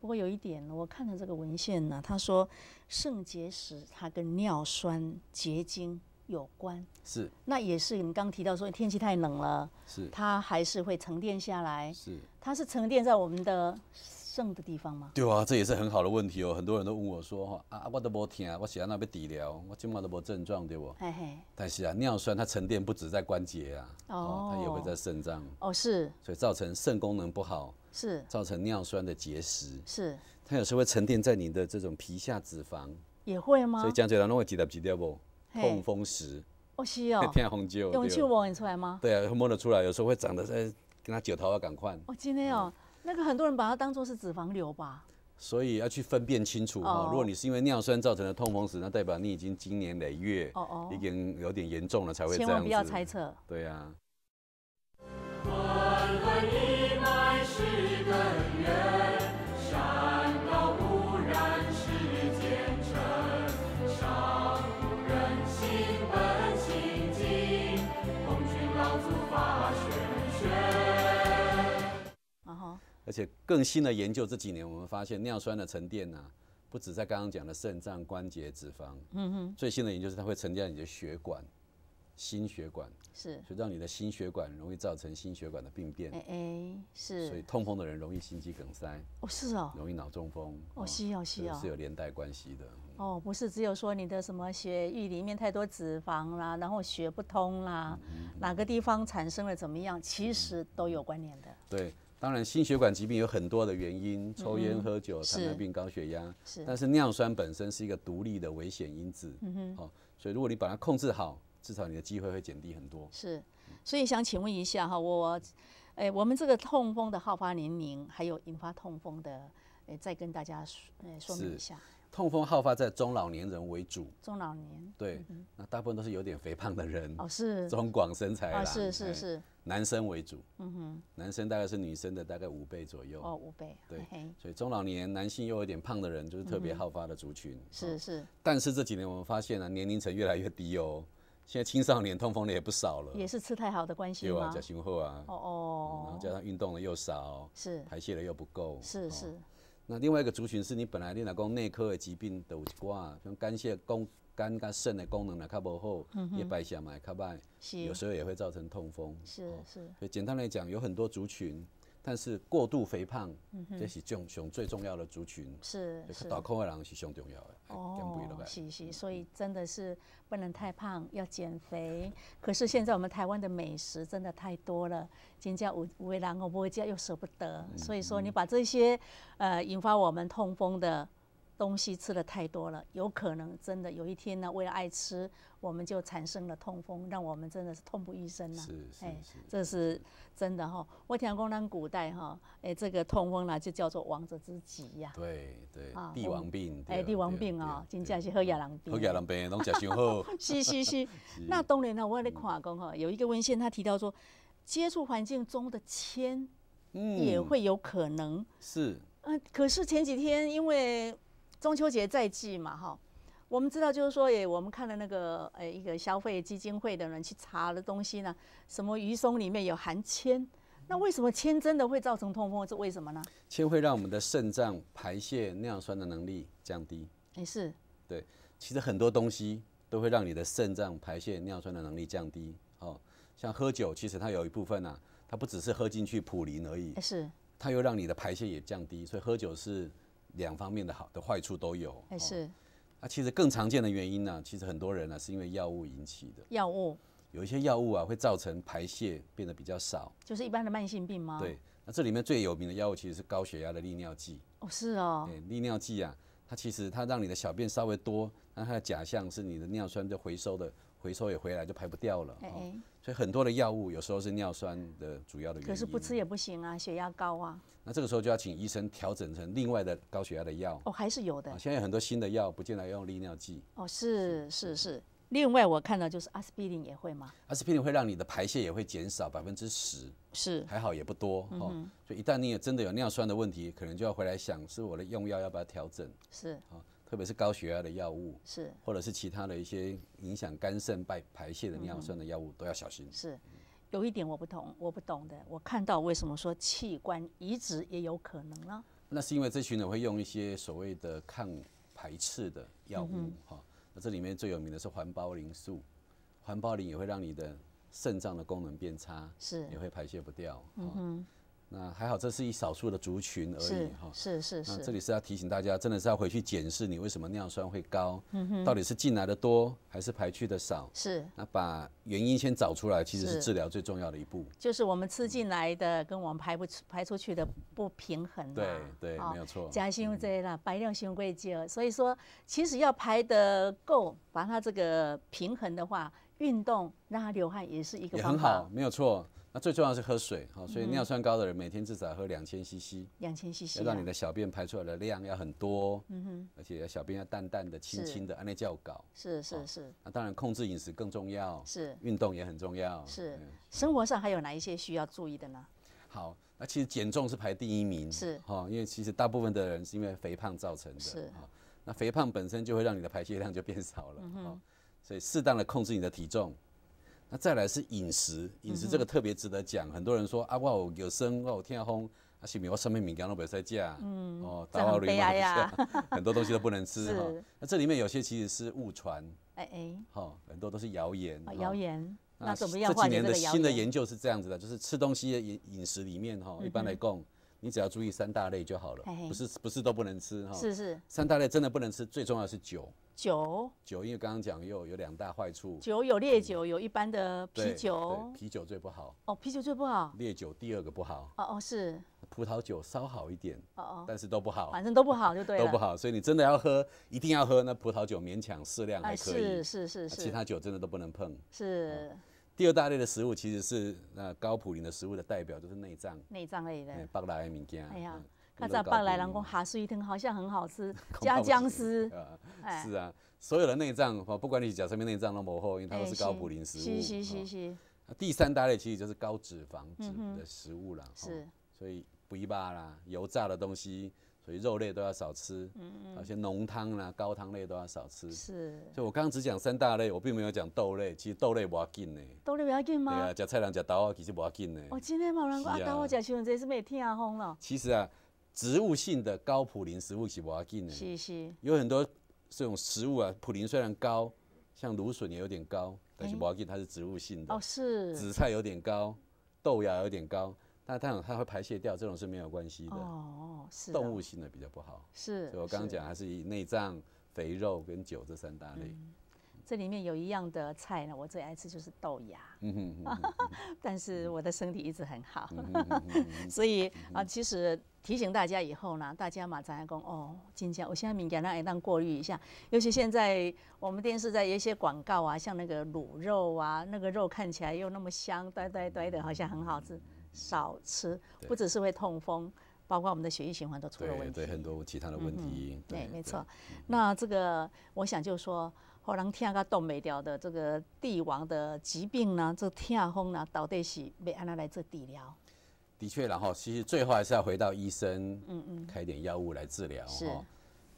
Speaker 1: 不过有一点，我看了这个文献呢，他说肾结石它跟尿酸结晶。有关是，那也是你刚提到说天气太冷了，是它还是会沉淀下来，是它是沉淀在我们的肾的地方吗？
Speaker 2: 对啊，这也是很好的问题哦。很多人都问我说哈啊，我都不听，我虽然那边底疗，我今码都冇症状，对不？哎嘿。但是啊，尿酸它沉淀不止在关节啊，
Speaker 1: 哦，它也会在肾脏哦，是，
Speaker 2: 所以造成肾功能不好，是造成尿酸的结石，是它有时会沉淀在你的这种皮下脂肪，
Speaker 1: 也会吗？所以讲
Speaker 2: 起来，那我记得记得不？痛风石，
Speaker 1: 哦是哦，偏
Speaker 2: 红酒就，有
Speaker 1: 摸得出来吗？
Speaker 2: 对啊，摸得出来，有时候会长得在跟他九头要赶快。
Speaker 1: 哦今天哦，那个很多人把它当做是脂肪瘤吧？
Speaker 2: 所以要去分辨清楚哦。如果你是因为尿酸造成的痛风石，那代表你已经经年累月，哦哦，已经有点严重了才会这样子。千万不要猜测。对呀。而且更新的研究，这几年我们发现尿酸的沉淀呢，不止在刚刚讲的肾脏、关节、脂肪。嗯哼。最新的研究是它会沉淀在你的血管、心血管，是，所以让你的心血管容易造成心血管的病变。
Speaker 1: 哎，
Speaker 2: 是。所以痛风的人容易心肌梗塞。哦，是哦。容易脑中风。哦，是哦，是哦。是有连带关系的。
Speaker 1: 哦，不是只有说你的什么血液里面太多脂肪啦，然后血不通啦，哪个地方产生了怎么样，其实都有关联的。
Speaker 2: 对。当然，心血管疾病有很多的原因，抽烟、喝酒、糖尿病、高血压，但是尿酸本身是一个独立的危险因子。好，所以如果你把它控制好，至少你的机会会减低很多。是，
Speaker 1: 所以想请问一下哈，我，哎，我们这个痛风的好发年龄，还有引发痛风的，哎，再跟大家说说明一下。
Speaker 2: 痛风好发在中老年人为主，
Speaker 1: 中老年对，
Speaker 2: 那大部分都是有点肥胖的人哦，是中广身材啦，是是是，男生为主，嗯哼，男生大概是女生的大概五倍左右哦，
Speaker 1: 五倍对，
Speaker 2: 所以中老年男性又有点胖的人就是特别好发的族群，是是，但是这几年我们发现啊，年龄层越来越低哦，现在青少年痛风的也不少了，
Speaker 1: 也是吃太好的关系吗？对啊，甲醇后啊，哦哦，然后
Speaker 2: 加上运动的又少，是排泄的又不够，是是。那另外一个族群是你本来你来讲内科的疾病都有一寡，像肝血功肝跟肾的功能来较无好，也代谢来较歹，有时候也会造成痛风。
Speaker 1: 是是。
Speaker 2: 简单来讲，有很多族群。但是过度肥胖，这是最、最最重要的族群。
Speaker 1: 是是，大个
Speaker 2: 的人是相重要的。
Speaker 1: 哦，是是，所以真的是不能太胖，要减肥。可是现在我们台湾的美食真的太多了，尖叫，五五位狼，我不会叫又舍不得。所以说，你把这些呃引发我们痛风的。东西吃的太多了，有可能真的有一天呢，为了爱吃，我们就产生了痛风，让我们真的是痛不欲生了。是是是，这是真的哈。我听讲讲古代哈，哎，这个痛风呢就叫做王者之疾呀。
Speaker 2: 对对，帝王病。哎，
Speaker 1: 帝王病啊，真正是喝亚郎病。喝牙狼
Speaker 2: 病，拢食伤好。是是 是。
Speaker 1: 那当然了，我咧看讲哈，有一个文献他提到说，接触环境中的铅，嗯，也会有可能。是。嗯，可是前几天因为。中秋节在即嘛，哈，我们知道就是说，诶，我们看了那个，诶，一个消费基金会的人去查的东西呢，什么鱼松里面有含铅，那为什么铅真的会造成痛风是为什么呢？
Speaker 2: 铅会让我们的肾脏排泄尿酸的能力降低，诶，是，对，其实很多东西都会让你的肾脏排泄尿酸的能力降低，哦，像喝酒，其实它有一部分呢，它不只是喝进去普林而已，是，它又让你的排泄也降低，所以喝酒是。两方面的好的坏处都有，是。那其实更常见的原因呢，其实很多人呢是因为药物引起的。药物。有一些药物啊会造成排泄变得比较少。
Speaker 1: 就是一般的慢性病吗？对。
Speaker 2: 那这里面最有名的药物其实是高血压的利尿剂。
Speaker 1: 哦，是哦。
Speaker 2: 利尿剂啊，它其实它让你的小便稍微多，那它的假象是你的尿酸就回收的。回收也回来就排不掉了，所以很多的药物有时候是尿酸的主要的原因。可是不吃
Speaker 1: 也不行啊，血压高啊。
Speaker 2: 那这个时候就要请医生调整成另外的高血压的药。
Speaker 1: 哦，还是有的。现
Speaker 2: 在很多新的药不进要用利尿剂。
Speaker 1: 哦，是是是。另外我看到就是阿司匹林也会吗？
Speaker 2: 阿司匹林会让你的排泄也会减少百分之十，是还好也不多哦。所以一旦你也真的有尿酸的问题，可能就要回来想是我的用药要不要调整。是。特别是高血压的药物是，或者是其他的一些影响肝肾排排泄的尿酸的药物都要小心。是，
Speaker 1: 有一点我不同，我不懂的。我看到为什么说器官移植也有可能呢？
Speaker 2: 那是因为这群人会用一些所谓的抗排斥的药物哈。那这里面最有名的是环孢磷素，环孢磷也会让你的肾脏的功能变差，是，也会排泄不掉，嗯。那还好，这是一少数的族群而已
Speaker 1: 哈。是是是。那这里是
Speaker 2: 要提醒大家，真的是要回去检视你为什么尿酸会高，到底是进来的多还是排去的少？是。那把原因先找出来，其实是治疗最重要的一步。
Speaker 1: 就是我们吃进来的跟我们排不出排出去的不平衡。对对，没有错。甲状腺了，白尿性关节，所以说其实要排得够，把它这个平衡的话，运动让它流汗也是一个方法。很好，
Speaker 2: 没有错。那最重要是喝水，哈，所以尿酸高的人每天至少喝两千 CC，
Speaker 1: 两千 CC，要让你的
Speaker 2: 小便排出来的量要很多，嗯哼，而且要小便要淡淡的、轻轻的，按那较高，
Speaker 1: 是是是，
Speaker 2: 那当然控制饮食更重要，是，运动也很重要，
Speaker 1: 是，生活上还有哪一些需要注意的呢？
Speaker 2: 好，那其实减重是排第一名，是，哈，因为其实大部分的人是因为肥胖造成的，是，哈，那肥胖本身就会让你的排泄量就变少了，嗯所以适当的控制你的体重。那再来是饮食，饮食这个特别值得讲。很多人说啊，哇，我有生，我天轰，阿西是我生病敏感都不要在吃啊，哦，打扰宝绿啊，很多东西都不能吃 哈。那这里面有些其实是误传，哎哎，哈，很多都是谣言。谣
Speaker 1: 言？那是我们要换新的
Speaker 2: 研究是这样子的，就是吃东西的饮饮食里面哈，一般来讲。你只要注意三大类就好了，不是不是都不能吃哈。是是。三大类真的不能吃，最重要是酒。酒。酒，因为刚刚讲又有两大坏处。
Speaker 1: 酒有烈酒，有一般的啤酒。
Speaker 2: 啤酒最不好。哦，
Speaker 1: 啤酒最不好。
Speaker 2: 烈酒第二个不好。
Speaker 1: 哦哦是。
Speaker 2: 葡萄酒稍好一点。哦哦。但是都不好。反正
Speaker 1: 都不好就对。都不好，
Speaker 2: 所以你真的要喝，一定要喝那葡萄酒勉强适量还可以。是是是是。其他酒真的都不能碰。
Speaker 1: 是。
Speaker 2: 第二大类的食物其实是那高普林的食物的代表，就是内脏。
Speaker 1: 内脏类的。
Speaker 2: 巴的米羹。哎
Speaker 1: 呀，刚才巴来人讲哈苏伊腾好像很好吃，加姜丝。是
Speaker 2: 啊，所有的内脏，不管你讲什面内脏都包好，因为它都是高普林食物。第三大类其实就是高脂肪的食物了。是。所以不一巴啦，油炸的东西。所以肉类都要少吃，嗯，嗯，而且浓汤啦、高汤类都要少吃。是，所以我刚刚只讲三大类，我并没有讲豆类。其实豆类不要紧呢。
Speaker 1: 豆类不要紧吗？对啊，
Speaker 2: 吃菜汤、吃豆啊，其实不要紧呢。
Speaker 1: 哦，今天吗？人阿豆啊，吃新闻这什么也听阿峰了。
Speaker 2: 其实啊，植物性的高普林食物是不要紧的。是是。有很多这种食物啊，普林虽然高，像芦笋也有点高，但是不要紧，它是植物性的。哦，
Speaker 1: 是。紫菜
Speaker 2: 有点高，豆芽有点高。那这它会排泄掉，这种是没有关系的。
Speaker 1: 哦，是动物
Speaker 2: 性的比较不好。是，所以我刚刚讲还是以内脏、肥肉跟酒这三大类。
Speaker 1: 这里面有一样的菜呢，我最爱吃就是豆芽。嗯哼哼，但是我的身体一直很好。所以啊，其实提醒大家以后呢，大家嘛，咱样讲哦，今天我在敏感的一脏过滤一下。尤其现在我们电视在有一些广告啊，像那个卤肉啊，那个肉看起来又那么香，呆呆呆的，好像很好吃。少吃不只是会痛风，包括我们的血液循环都出了问题，对
Speaker 2: 很多其他的问题。
Speaker 1: 对，没错。那这个我想就说，可能天个动没掉的这个帝王的疾病呢，这痛风呢，到底是被安娜来做治疗？
Speaker 2: 的确然后其实最后还是要回到医生，嗯嗯，开点药物来治疗。是。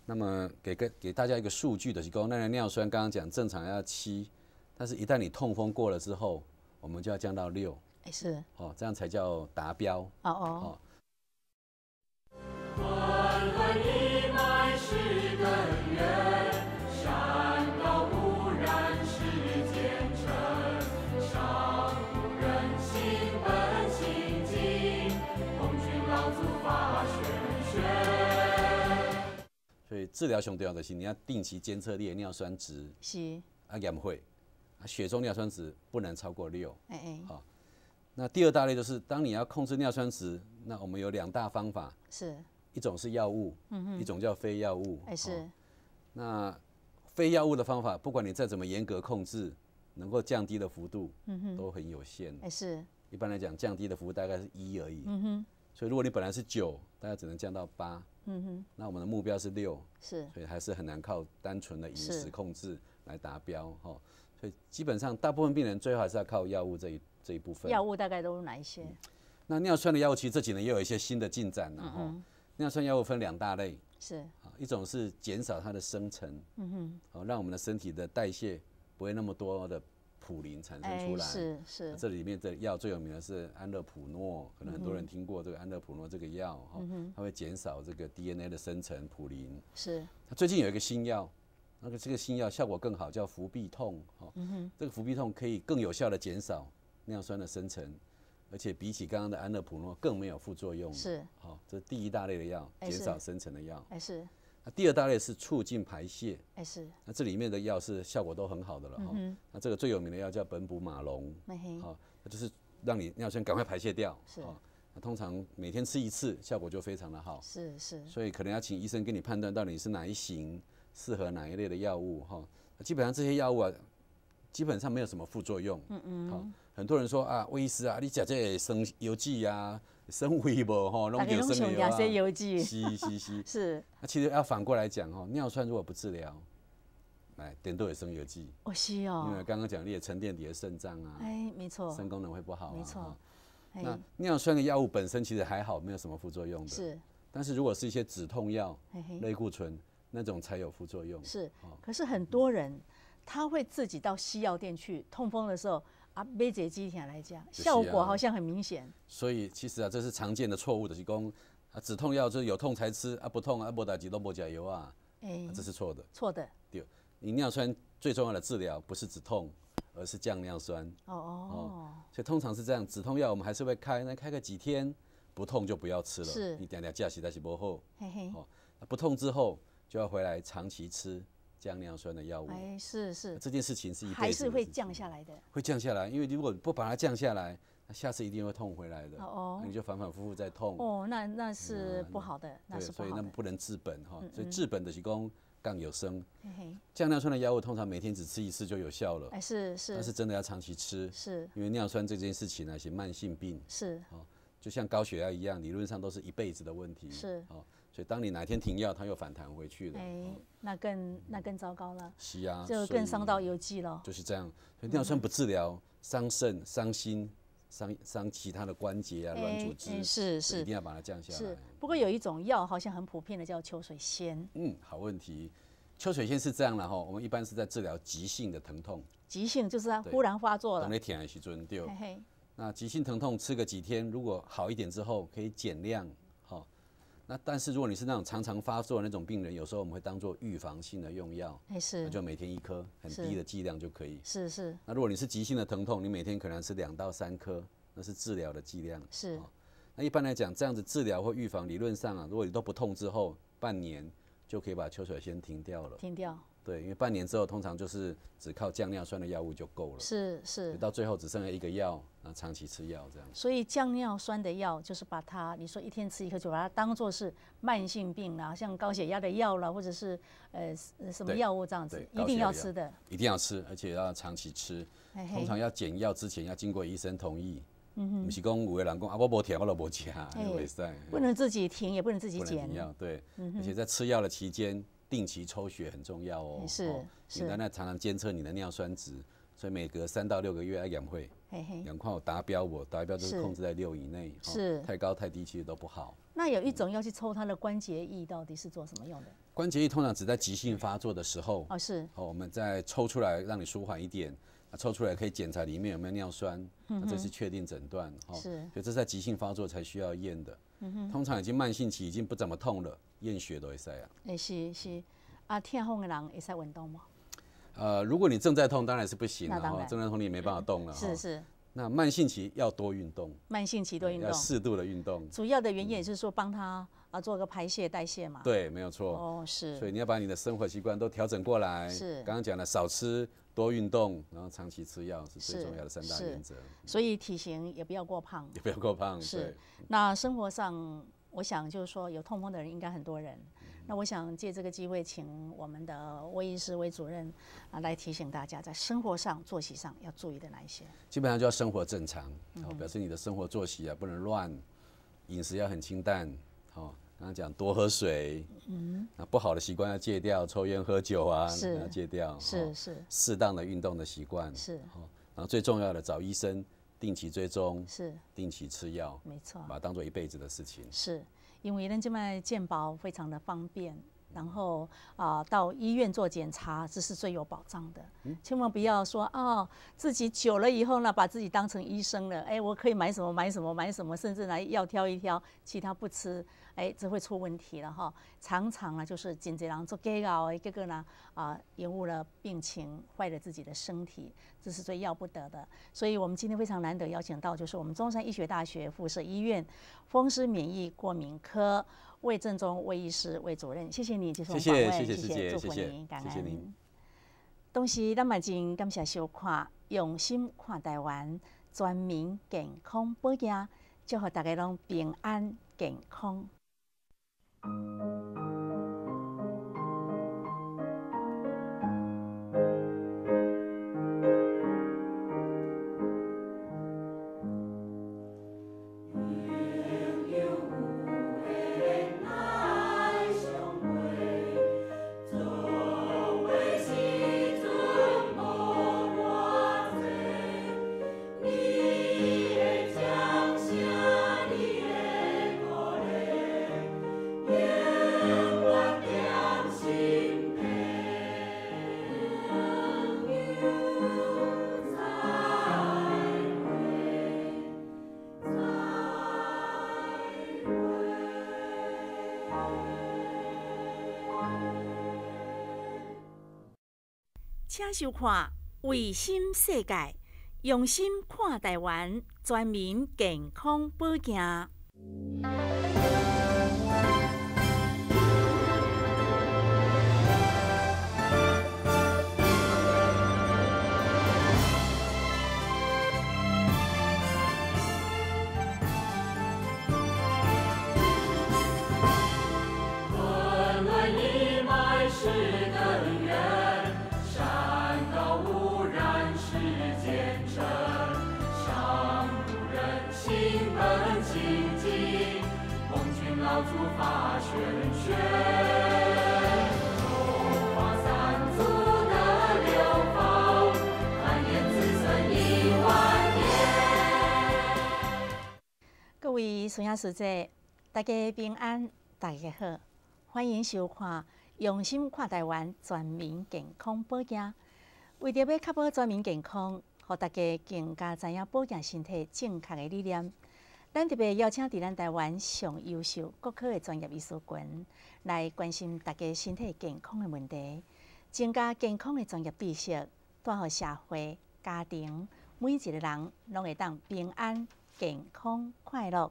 Speaker 2: 那么给个给大家一个数据的，是高那个尿酸，刚刚讲正常要七，但是一旦你痛风过了之后，我们就要降到六。哎，是哦，这样才叫达标。哦哦。所以治疗兄弟要的心，你要定期监测你的尿酸值。是啊，也会，血中尿酸值不能超过六。哎哎，好。那第二大类就是，当你要控制尿酸值，那我们有两大方法，是，一种是药物，嗯哼，一种叫非药物，是，那非药物的方法，不管你再怎么严格控制，能够降低的幅度，嗯哼，都很有限，哎是，一般来讲，降低的幅度大概是一而已，嗯哼，所以如果你本来是九，大概只能降到八，嗯哼，那我们的目标是六，是，所以还是很难靠单纯的饮食控制来达标，哈，所以基本上大部分病人最后还是要靠药物这一。这一部分药物
Speaker 1: 大概都是哪一些？
Speaker 2: 那尿酸的药物其实这几年也有一些新的进展了哈。尿酸药物分两大类，是，一种是减少它的生成，嗯哼，好让我们的身体的代谢不会那么多的普林产生出来，是是。这里面的药最有名的是安乐普诺，可能很多人听过这个安乐普诺这个药哈，它会减少这个 DNA 的生成普林，是。它最近有一个新药，那个这个新药效果更好，叫氟必痛，哈，这个氟必痛可以更有效的减少。尿酸的生成，而且比起刚刚的安乐普诺更没有副作用。是，好，这是第一大类的药，减少生成的药。哎是。那第二大类是促进排泄。哎是。那这里面的药是效果都很好的了哈。嗯。那这个最有名的药叫苯补马龙。没好，那就是让你尿酸赶快排泄掉。是。通常每天吃一次，效果就非常的好。
Speaker 1: 是是。所
Speaker 2: 以可能要请医生给你判断到底是哪一型适合哪一类的药物哈。基本上这些药物啊，基本上没有什么副作用。嗯嗯。好。很多人说啊，威斯啊，你吃这生油剂呀，升 维无吼，弄点生油啊。些油剂。是是是。是。那 其实要反过来讲吼，尿酸如果不治疗，来，顶多也升油剂。
Speaker 1: 哦是哦。因为刚
Speaker 2: 刚讲你也沉淀你的肾脏啊。
Speaker 1: 哎，没错。肾功
Speaker 2: 能会不好。没错。那尿酸的药物本身其实还好，没有什么副作用的。是。但是如果是一些止痛药，类固醇那种才有副作用。是。
Speaker 1: 可是很多人他会自己到西药店去，痛风的时候。啊，没几天来讲，效果好像很明显。
Speaker 2: 所以其实啊，这是常见的错误的，是供啊止痛药就是有痛才吃啊，不痛啊不打几都摩加油啊，哎，这是错的。错的。对，你尿酸最重要的治疗不是止痛，而是降尿酸。
Speaker 1: 哦哦。
Speaker 2: 所以通常是这样，止痛药我们还是会开，那开个几天，不痛就不要吃了。是。一点点加起来去磨后。嘿嘿。哦，不痛之后就要回来长期吃。降尿酸的药物，哎，
Speaker 1: 是是，这
Speaker 2: 件事情是一辈子还是
Speaker 1: 会降下来的，
Speaker 2: 会降下来，因为如果不把它降下来，那下次一定会痛回来的，
Speaker 1: 哦哦，你就
Speaker 2: 反反复复在痛，
Speaker 1: 哦，那那是不好的，那是所以那
Speaker 2: 不能治本哈，所以治本的提供。杠有生，降尿酸的药物通常每天只吃一次就有效了，哎
Speaker 1: 是是，但是
Speaker 2: 真的要长期吃，是，因为尿酸这件事情呢是慢性病是，哦，就像高血压一样，理论上都是一辈子的问题，是，哦，所以当你哪天停药，它又反弹回去了。
Speaker 1: 哎，那更那更糟糕了。是
Speaker 2: 啊，就更伤到油肌了。就是这样，所以尿酸不治疗，伤肾、伤心、伤伤其他的关节啊、软组织。是是，一定要把它降下来。是。
Speaker 1: 不过有一种药好像很普遍的，叫秋水仙。
Speaker 2: 嗯，好问题。秋水仙是这样了哈，我们一般是在治疗急性的疼痛。
Speaker 1: 急性就是忽然发作了。对。你
Speaker 2: 舔天啊，徐主对。嘿嘿。那急性疼痛吃个几天，如果好一点之后，可以减量。那但是如果你是那种常常发作的那种病人，有时候我们会当做预防性的用药，哎是，就每天一颗很低的剂量就可以。是是。那如果你是急性的疼痛，你每天可能是两到三颗，那是治疗的剂量。是。那一般来讲，这样子治疗或预防，理论上啊，如果你都不痛之后，半年就可以把秋水仙停掉了。停掉。对，因为半年之后，通常就是只靠降尿酸的药物就够了。是是。到最后只剩下一个药。啊，长期吃药这样子。
Speaker 1: 所以降尿酸的药就是把它，你说一天吃一颗，就把它当做是慢性病啊，像高血压的药了，或者是呃什么药物这样子，一定要吃的。
Speaker 2: 一定要吃，而且要长期吃。通常要减药之前要经过医生同意。嗯哼。不是讲有位人讲啊，我无停我都不吃，因为在。不能自
Speaker 1: 己停，也不能自己减药。
Speaker 2: 对。而且在吃药的期间，定期抽血很重要哦。是。是。你在那常常监测你的尿酸值。所以每隔三到六个月要养会，氧化我达标，我达标就是控制在六以内，是太高太低其实都不好。
Speaker 1: 那有一种要去抽它的关节液，到底是做什么用的？
Speaker 2: 关节液通常只在急性发作的时候哦是，哦我们再抽出来让你舒缓一点，抽出来可以检查里面有没有尿酸，嗯，这是确定诊断哈，是，所以这在急性发作才需要验的，通常已经慢性期已经不怎么痛了，验血都会塞啊。
Speaker 1: 哎是是，啊，痛风的人会使运动吗？
Speaker 2: 呃，如果你正在痛，当然是不行了哈。正在痛你也没办法动了。是是。那慢性期要多运动。
Speaker 1: 慢性期多运动。要适
Speaker 2: 度的运动。
Speaker 1: 主要的原因也是说帮他啊做个排泄代谢嘛。
Speaker 2: 对，没有错。
Speaker 1: 哦，是。所以
Speaker 2: 你要把你的生活习惯都调整过来。是。刚刚讲了，少吃多运动，然后长期吃药是最重要的三大原则。
Speaker 1: 所以体型也不要过胖。也不
Speaker 2: 要过胖。是。
Speaker 1: 那生活上，我想就是说有痛风的人应该很多人。那我想借这个机会，请我们的魏医师魏主任啊来提醒大家，在生活上、作息上要注意的哪一
Speaker 2: 些？基本上就要生活正常，哦，表示你的生活作息啊不能乱，饮食要很清淡，好，刚刚讲多喝水，嗯，那不好的习惯要戒掉，抽烟喝酒啊，是要戒掉，是是，适当的运动的习惯，是，然后最重要的找医生定期追踪，是，定期吃药，没错，把它当做一辈子的事情，
Speaker 1: 是。因为人家买健保非常的方便，然后啊，到医院做检查，这是最有保障的。千万不要说啊，自己久了以后呢，把自己当成医生了，哎，我可以买什么买什么买什么，甚至来药挑一挑，其他不吃。哎，只会出问题了哈！常常呢，就是紧急狼做急救，哎，这个呢，啊，延误了病情，坏了自己的身体，这是最要不得的。所以，我们今天非常难得邀请到，就是我们中山医学大学附设医院风湿免疫过敏科魏正中魏医师魏主任，谢谢你，接受谢谢，谢谢，祝福您，感恩。您。东西那么真，感谢收看，用心看台湾，全民健康保险，祝福大家拢平安健康。Música 请收看《卫星世界》，用心看台湾全民健康保健。师兄师姐，大家平安，大家好，欢迎收看《用心看台湾全民健康报》。件为着要确保全民健康，和大家更加知影保健身体正确的理念，咱特别邀请伫咱台湾上优秀各科的专业医师群来关心大家身体健康的问题，增加健康的专业知识，带予社会、家庭每一个人拢会当平安、健康、快乐。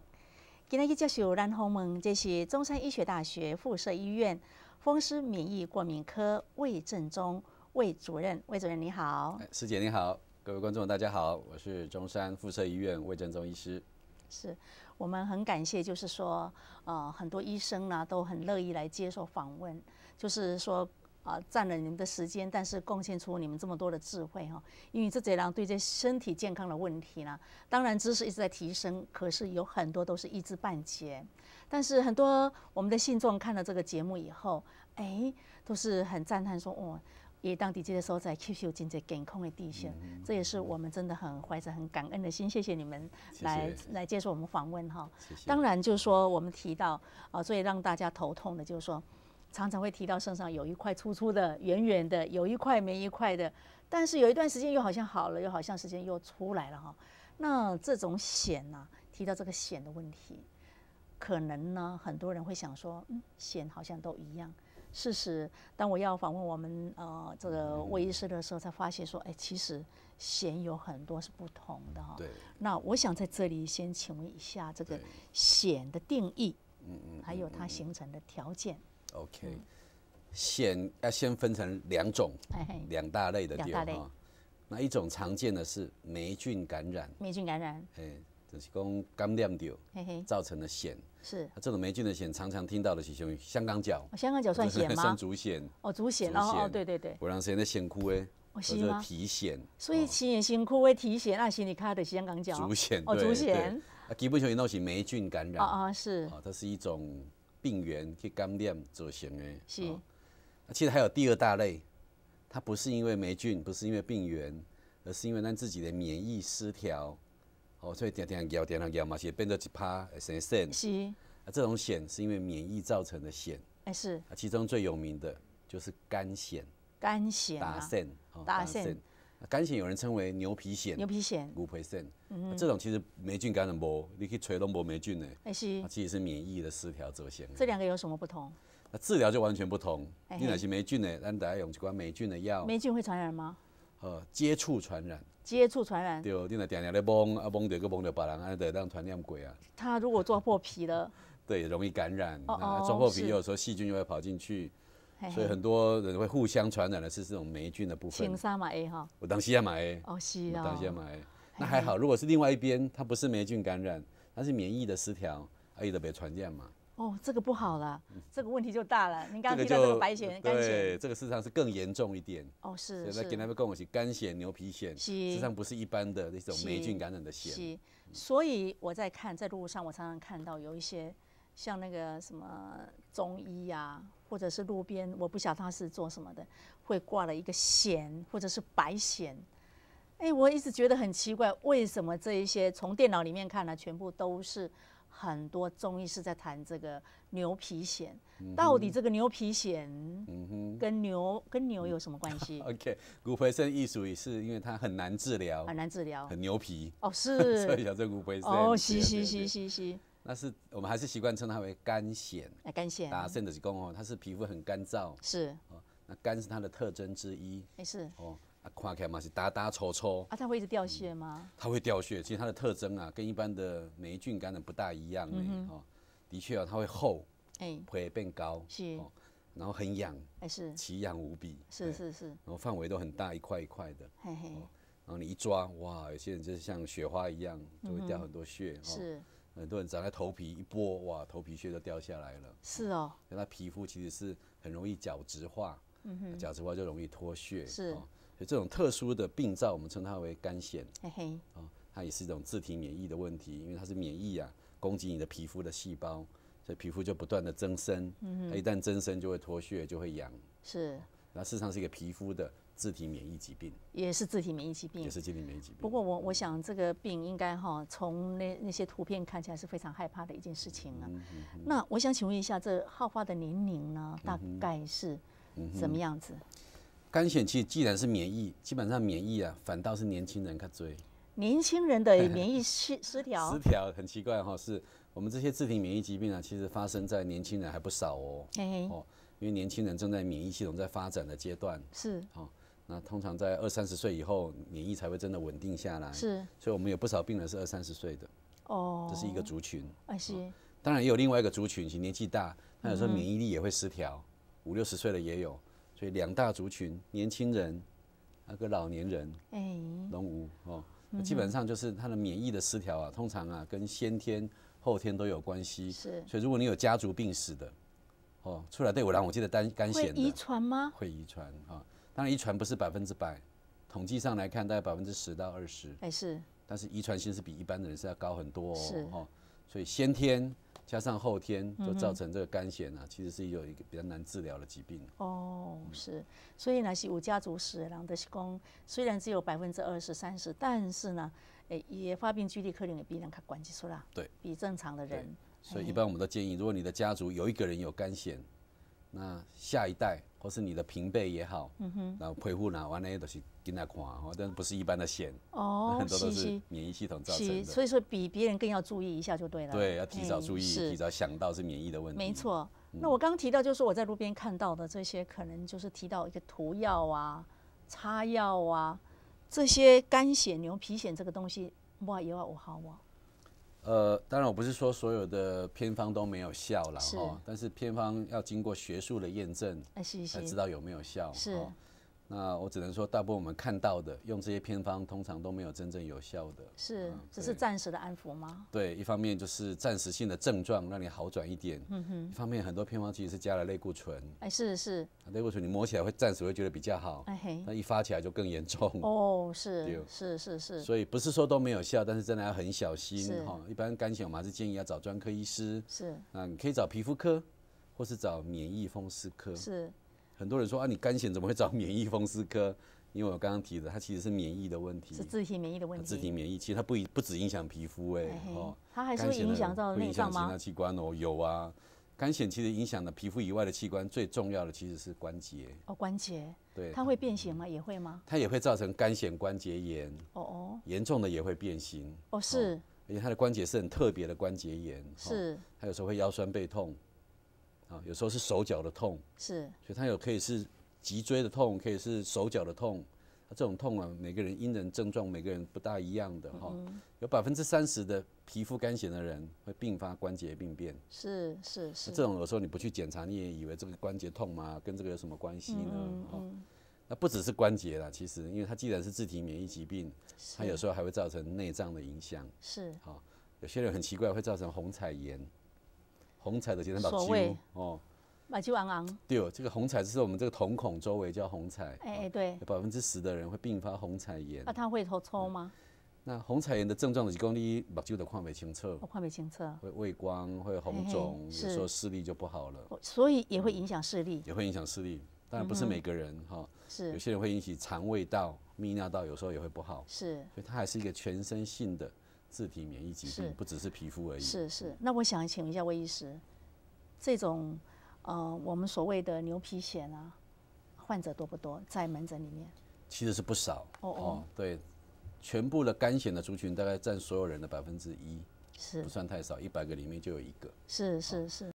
Speaker 1: 今天要接受蓝红问，这是中山医学大学附设医院风湿免疫过敏科魏正中魏主任。魏主任你好，
Speaker 2: 师姐你好，各位观众大家好，我是中山附设医院魏正中医师。
Speaker 1: 是，我们很感谢，就是说，呃，很多医生呢都很乐意来接受访问，就是说。啊，占了你们的时间，但是贡献出你们这么多的智慧哈。因为这节量对这身体健康的问题呢，当然知识一直在提升，可是有很多都是一知半解。但是很多我们的信众看了这个节目以后，哎，都是很赞叹说哦，也当地这些候在 Q Q 进这健空的地一这也是我们真的很怀着很感恩的心，谢谢你们来来接受我们访问哈。当然就是说我们提到啊，最让大家头痛的就是说。常常会提到身上有一块粗粗的、圆圆的，有一块没一块的，但是有一段时间又好像好了，又好像时间又出来了哈。那这种癣呢？提到这个癣的问题，可能呢很多人会想说，嗯，癣好像都一样。事实，当我要访问我们呃这个魏医师的时候，才发现说，哎，其实癣有很多是不同的哈。对。那我想在这里先请问一下这个癣的定
Speaker 2: 义，嗯嗯，还有它形
Speaker 1: 成的条件。
Speaker 2: OK，癣要先分成两种，两大类的地方。那一种常见的是霉菌感染。
Speaker 1: 霉菌感染，
Speaker 2: 哎，就是讲感染掉，嘿嘿，造成的癣。是。这种霉菌的癣，常常听到的是像香港脚。
Speaker 1: 香港脚算癣吗？算足癣。哦，足癣哦哦，对对对。我
Speaker 2: 让谁在先库哎。我是吗？提癣。
Speaker 1: 所以眼先哭会提癣，那心里看的是香港脚。足癣哦，足癣。
Speaker 2: 啊，基本上也都是霉菌感染。
Speaker 1: 啊啊是。哦，
Speaker 2: 它是一种。病原去感染造成的。是。其实还有第二大类，它不是因为霉菌，不是因为病原，而是因为那自己的免疫失调，哦，所以点点痒，点点痒嘛，也变得一趴一身疹。是。啊，这种癣是因为免疫造成的癣。哎，是。啊。其中最有名的就是肝癣。
Speaker 1: 肝癣啊。大癣，
Speaker 2: 大癣。肝癣有人称为牛皮癣，牛皮癣、五 percent，这种其实霉菌感染不，你可以吹脓波霉菌呢。那是，其实是免疫的失调所现。这
Speaker 1: 两个有什么不同？
Speaker 2: 那治疗就完全不同。你哪些霉菌呢，咱大家用一罐霉菌的药。霉
Speaker 1: 菌会传染吗？
Speaker 2: 呃，接触传染。
Speaker 1: 接触传染。对
Speaker 2: 哦，你那掂掂咧摸，啊摸着个摸着，把人安得让传染鬼啊。
Speaker 1: 他如果抓破皮了，
Speaker 2: 对，容易感染。哦哦抓破皮，有时候细菌又会跑进去。所以很多人会互相传染的是这种霉菌的部分。清
Speaker 1: 沙嘛 A 哈，我当西
Speaker 2: 亚嘛 A 哦是哦，当西亚嘛 A。那还好，如果是另外一边，它不是霉菌感染，它是免疫的失调阿姨的别传染嘛？
Speaker 1: 哦，这个不好了，这个问题就大了。您刚刚提到这个白血肝血，
Speaker 2: 这个事实上是更严重一点。
Speaker 1: 哦是是。那给那边
Speaker 2: 跟我去肝癣、牛皮癣，实际上不是一般的那种霉菌感染的癣。
Speaker 1: 所以我在看在路上，我常常看到有一些像那个什么中医呀。或者是路边，我不晓他是做什么的，会挂了一个弦或者是白弦。哎，我一直觉得很奇怪，为什么这一些从电脑里面看呢，全部都是很多中医是在谈这个牛皮癣。到底这个牛皮癣，跟牛跟牛有什么关系？
Speaker 2: OK，骨髓生艺术也是因为它很难治疗，很难治疗，很牛皮。哦，是，所以叫这骨髓肾。哦，嘻嘻。
Speaker 1: 嘻。是是。
Speaker 2: 那是我们还是习惯称它为肝癣。哎，肝癣，打肾的子宫哦，它是皮肤很干燥。是。哦，那肝是它的特征之一。没事。哦，看起来嘛，是打打抽抽。
Speaker 1: 啊，它会一直掉屑吗？
Speaker 2: 它会掉屑。其实它的特征啊，跟一般的霉菌感染不大一样嘞。哦，的确啊，它会厚。哎。会变高。是。哦、然后很痒。哎是。奇痒无比。
Speaker 1: 是是是。然
Speaker 2: 后范围都很大，一块一块的。嘿嘿。然后你一抓，哇，有些人就是像雪花一样，就会掉很多屑。是。很多人长在头皮，一拨哇，头皮屑都掉下来了。是哦，那皮肤其实是很容易角质化，嗯哼，角质化就容易脱屑。是，所以这种特殊的病灶，我们称它为肝癣。嘿嘿，啊，它也是一种自体免疫的问题，因为它是免疫啊攻击你的皮肤的细胞，所以皮肤就不断的增生。嗯哼，一旦增生就会脱屑，就会痒。是，那事实上是一个皮肤的。自体免疫疾病
Speaker 1: 也是自体免疫疾病，也是自体免疫疾病。不过我我想这个病应该哈，从那那些图片看起来是非常害怕的一件事情啊。那我想请问一下，这好发的年龄呢，大概是什么样子？
Speaker 2: 肝其实既然是免疫，基本上免疫啊，反倒是年轻人看追。
Speaker 1: 年轻人的免疫失 失调，失
Speaker 2: 调很奇怪哈，是我们这些自体免疫疾病啊，其实发生在年轻人还不少哦。哦，因为年轻人正在免疫系统在发展的阶段，是哦，那通常在二三十岁以后，免疫才会真的稳定下来。是，所以我们有不少病人是二三十岁的，
Speaker 1: 哦，这是一个族群。是。
Speaker 2: 当然也有另外一个族群，其实年纪大，那有时候免疫力也会失调，五六十岁的也有。所以两大族群，年轻人，那个老年人，哎，龙无哦，基本上就是他的免疫的失调啊，通常啊跟先天后天都有关系。是。所以如果你有家族病史的，哦，出来对我来，我记得单肝显的。遗
Speaker 1: 传吗？
Speaker 2: 会遗传哈。当然，遗传不是百分之百。统计上来看，大概百分之十到二十。哎，是。但是遗传性是比一般的人是要高很多。是。哦。所以先天加上后天，就造成这个肝炎呢，其实是有一个比较难治疗的疾病。
Speaker 1: 哦，是。所以呢是有家族史，然后的工，虽然只有百分之二十三十，但是呢，哎，也发病几率可能也比人可观几数啦，对。比正常的人。所以一般
Speaker 2: 我们都建议，如果你的家族有一个人有肝炎，那下一代或是你的平辈也好，嗯哼，然后陪护人，完了都是给他看哦，但不是一般的险，哦，很多都是免疫系统造成的。所以说
Speaker 1: 比别人更要注意一下就对了。对，要提早注意，提
Speaker 2: 早想到是免疫的问题。没
Speaker 1: 错。那我刚提到就是我在路边看到的这些，可能就是提到一个涂药啊、擦药啊，这些肝癣、牛皮癣这个东西，哇，有啊，有好啊。
Speaker 2: 呃，当然我不是说所有的偏方都没有效了哈，但是偏方要经过学术的验证，才知道有没有效。是。那我只能说，大部分我们看到的用这些偏方，通常都没有真正有效的，
Speaker 1: 是，只是暂时的安抚吗？
Speaker 2: 对，一方面就是暂时性的症状让你好转一点，嗯哼。一方面很多偏方其实是加了类固醇，
Speaker 1: 哎，是是。
Speaker 2: 类固醇你摸起来会暂时会觉得比较好，哎嘿，那一发起来就更严重。
Speaker 1: 哦，是，是是是。所
Speaker 2: 以不是说都没有效，但是真的要很小心哈。一般肝小我们是建议要找专科医师，是，啊，你可以找皮肤科，或是找免疫风湿科，是。很多人说啊，你肝炎怎么会找免疫风湿科？因为我刚刚提的，它其实是免疫的问题，是自
Speaker 1: 体免疫的问题。自体
Speaker 2: 免疫，其实它不不只影响皮肤哎，
Speaker 1: 哦，它还是会影响到内脏吗？
Speaker 2: 器官哦，有啊，肝炎其实影响了皮肤以外的器官，最重要的其实是关节。
Speaker 1: 哦，关节，对，它会变形吗？也会吗？
Speaker 2: 它也会造成肝炎关节炎。哦哦。严重的也会变形。哦是。而且它的关节是很特别的关节炎，是，它有时候会腰酸背痛。啊，有时候是手脚的痛，是，所以它有可以是脊椎的痛，可以是手脚的痛，它这种痛啊，每个人因人症状每个人不大一样的哈。有百分之三十的皮肤干癣的人会并发关节病变，
Speaker 1: 是是是。这
Speaker 2: 种有时候你不去检查，你也以为这个关节痛吗？跟这个有什么关系呢？哦，那不只是关节啦，其实因为它既然是自体免疫疾病，它有时候还会造成内脏的影响。是，好，有些人很奇怪会造成红彩炎。红彩的简单讲，马哦，
Speaker 1: 马球昂昂，
Speaker 2: 对，这个红彩是我们这个瞳孔周围叫红彩，哎，对，百分之十的人会并发红彩炎。那
Speaker 1: 他会头抽吗？
Speaker 2: 那红彩炎的症状是讲你目球的看没清澈，我
Speaker 1: 看没清澈，
Speaker 2: 会畏光，会红肿，有时候视力就不好了，
Speaker 1: 所以也会影响视力，也
Speaker 2: 会影响视力，当然不是每个人哈，是有些人会引起肠胃道、泌尿道，有时候也会不好，是，所以它还是一个全身性的。自体免疫疾病不只是皮肤而已。是
Speaker 1: 是，那我想请问一下魏医师，这种呃我们所谓的牛皮癣啊，患者多不多？在门诊里面
Speaker 2: 其实是不少。哦哦，对，全部的干癣的族群大概占所有人的百分之一，是不算太少，一百个里面就有一个。
Speaker 1: 是是是。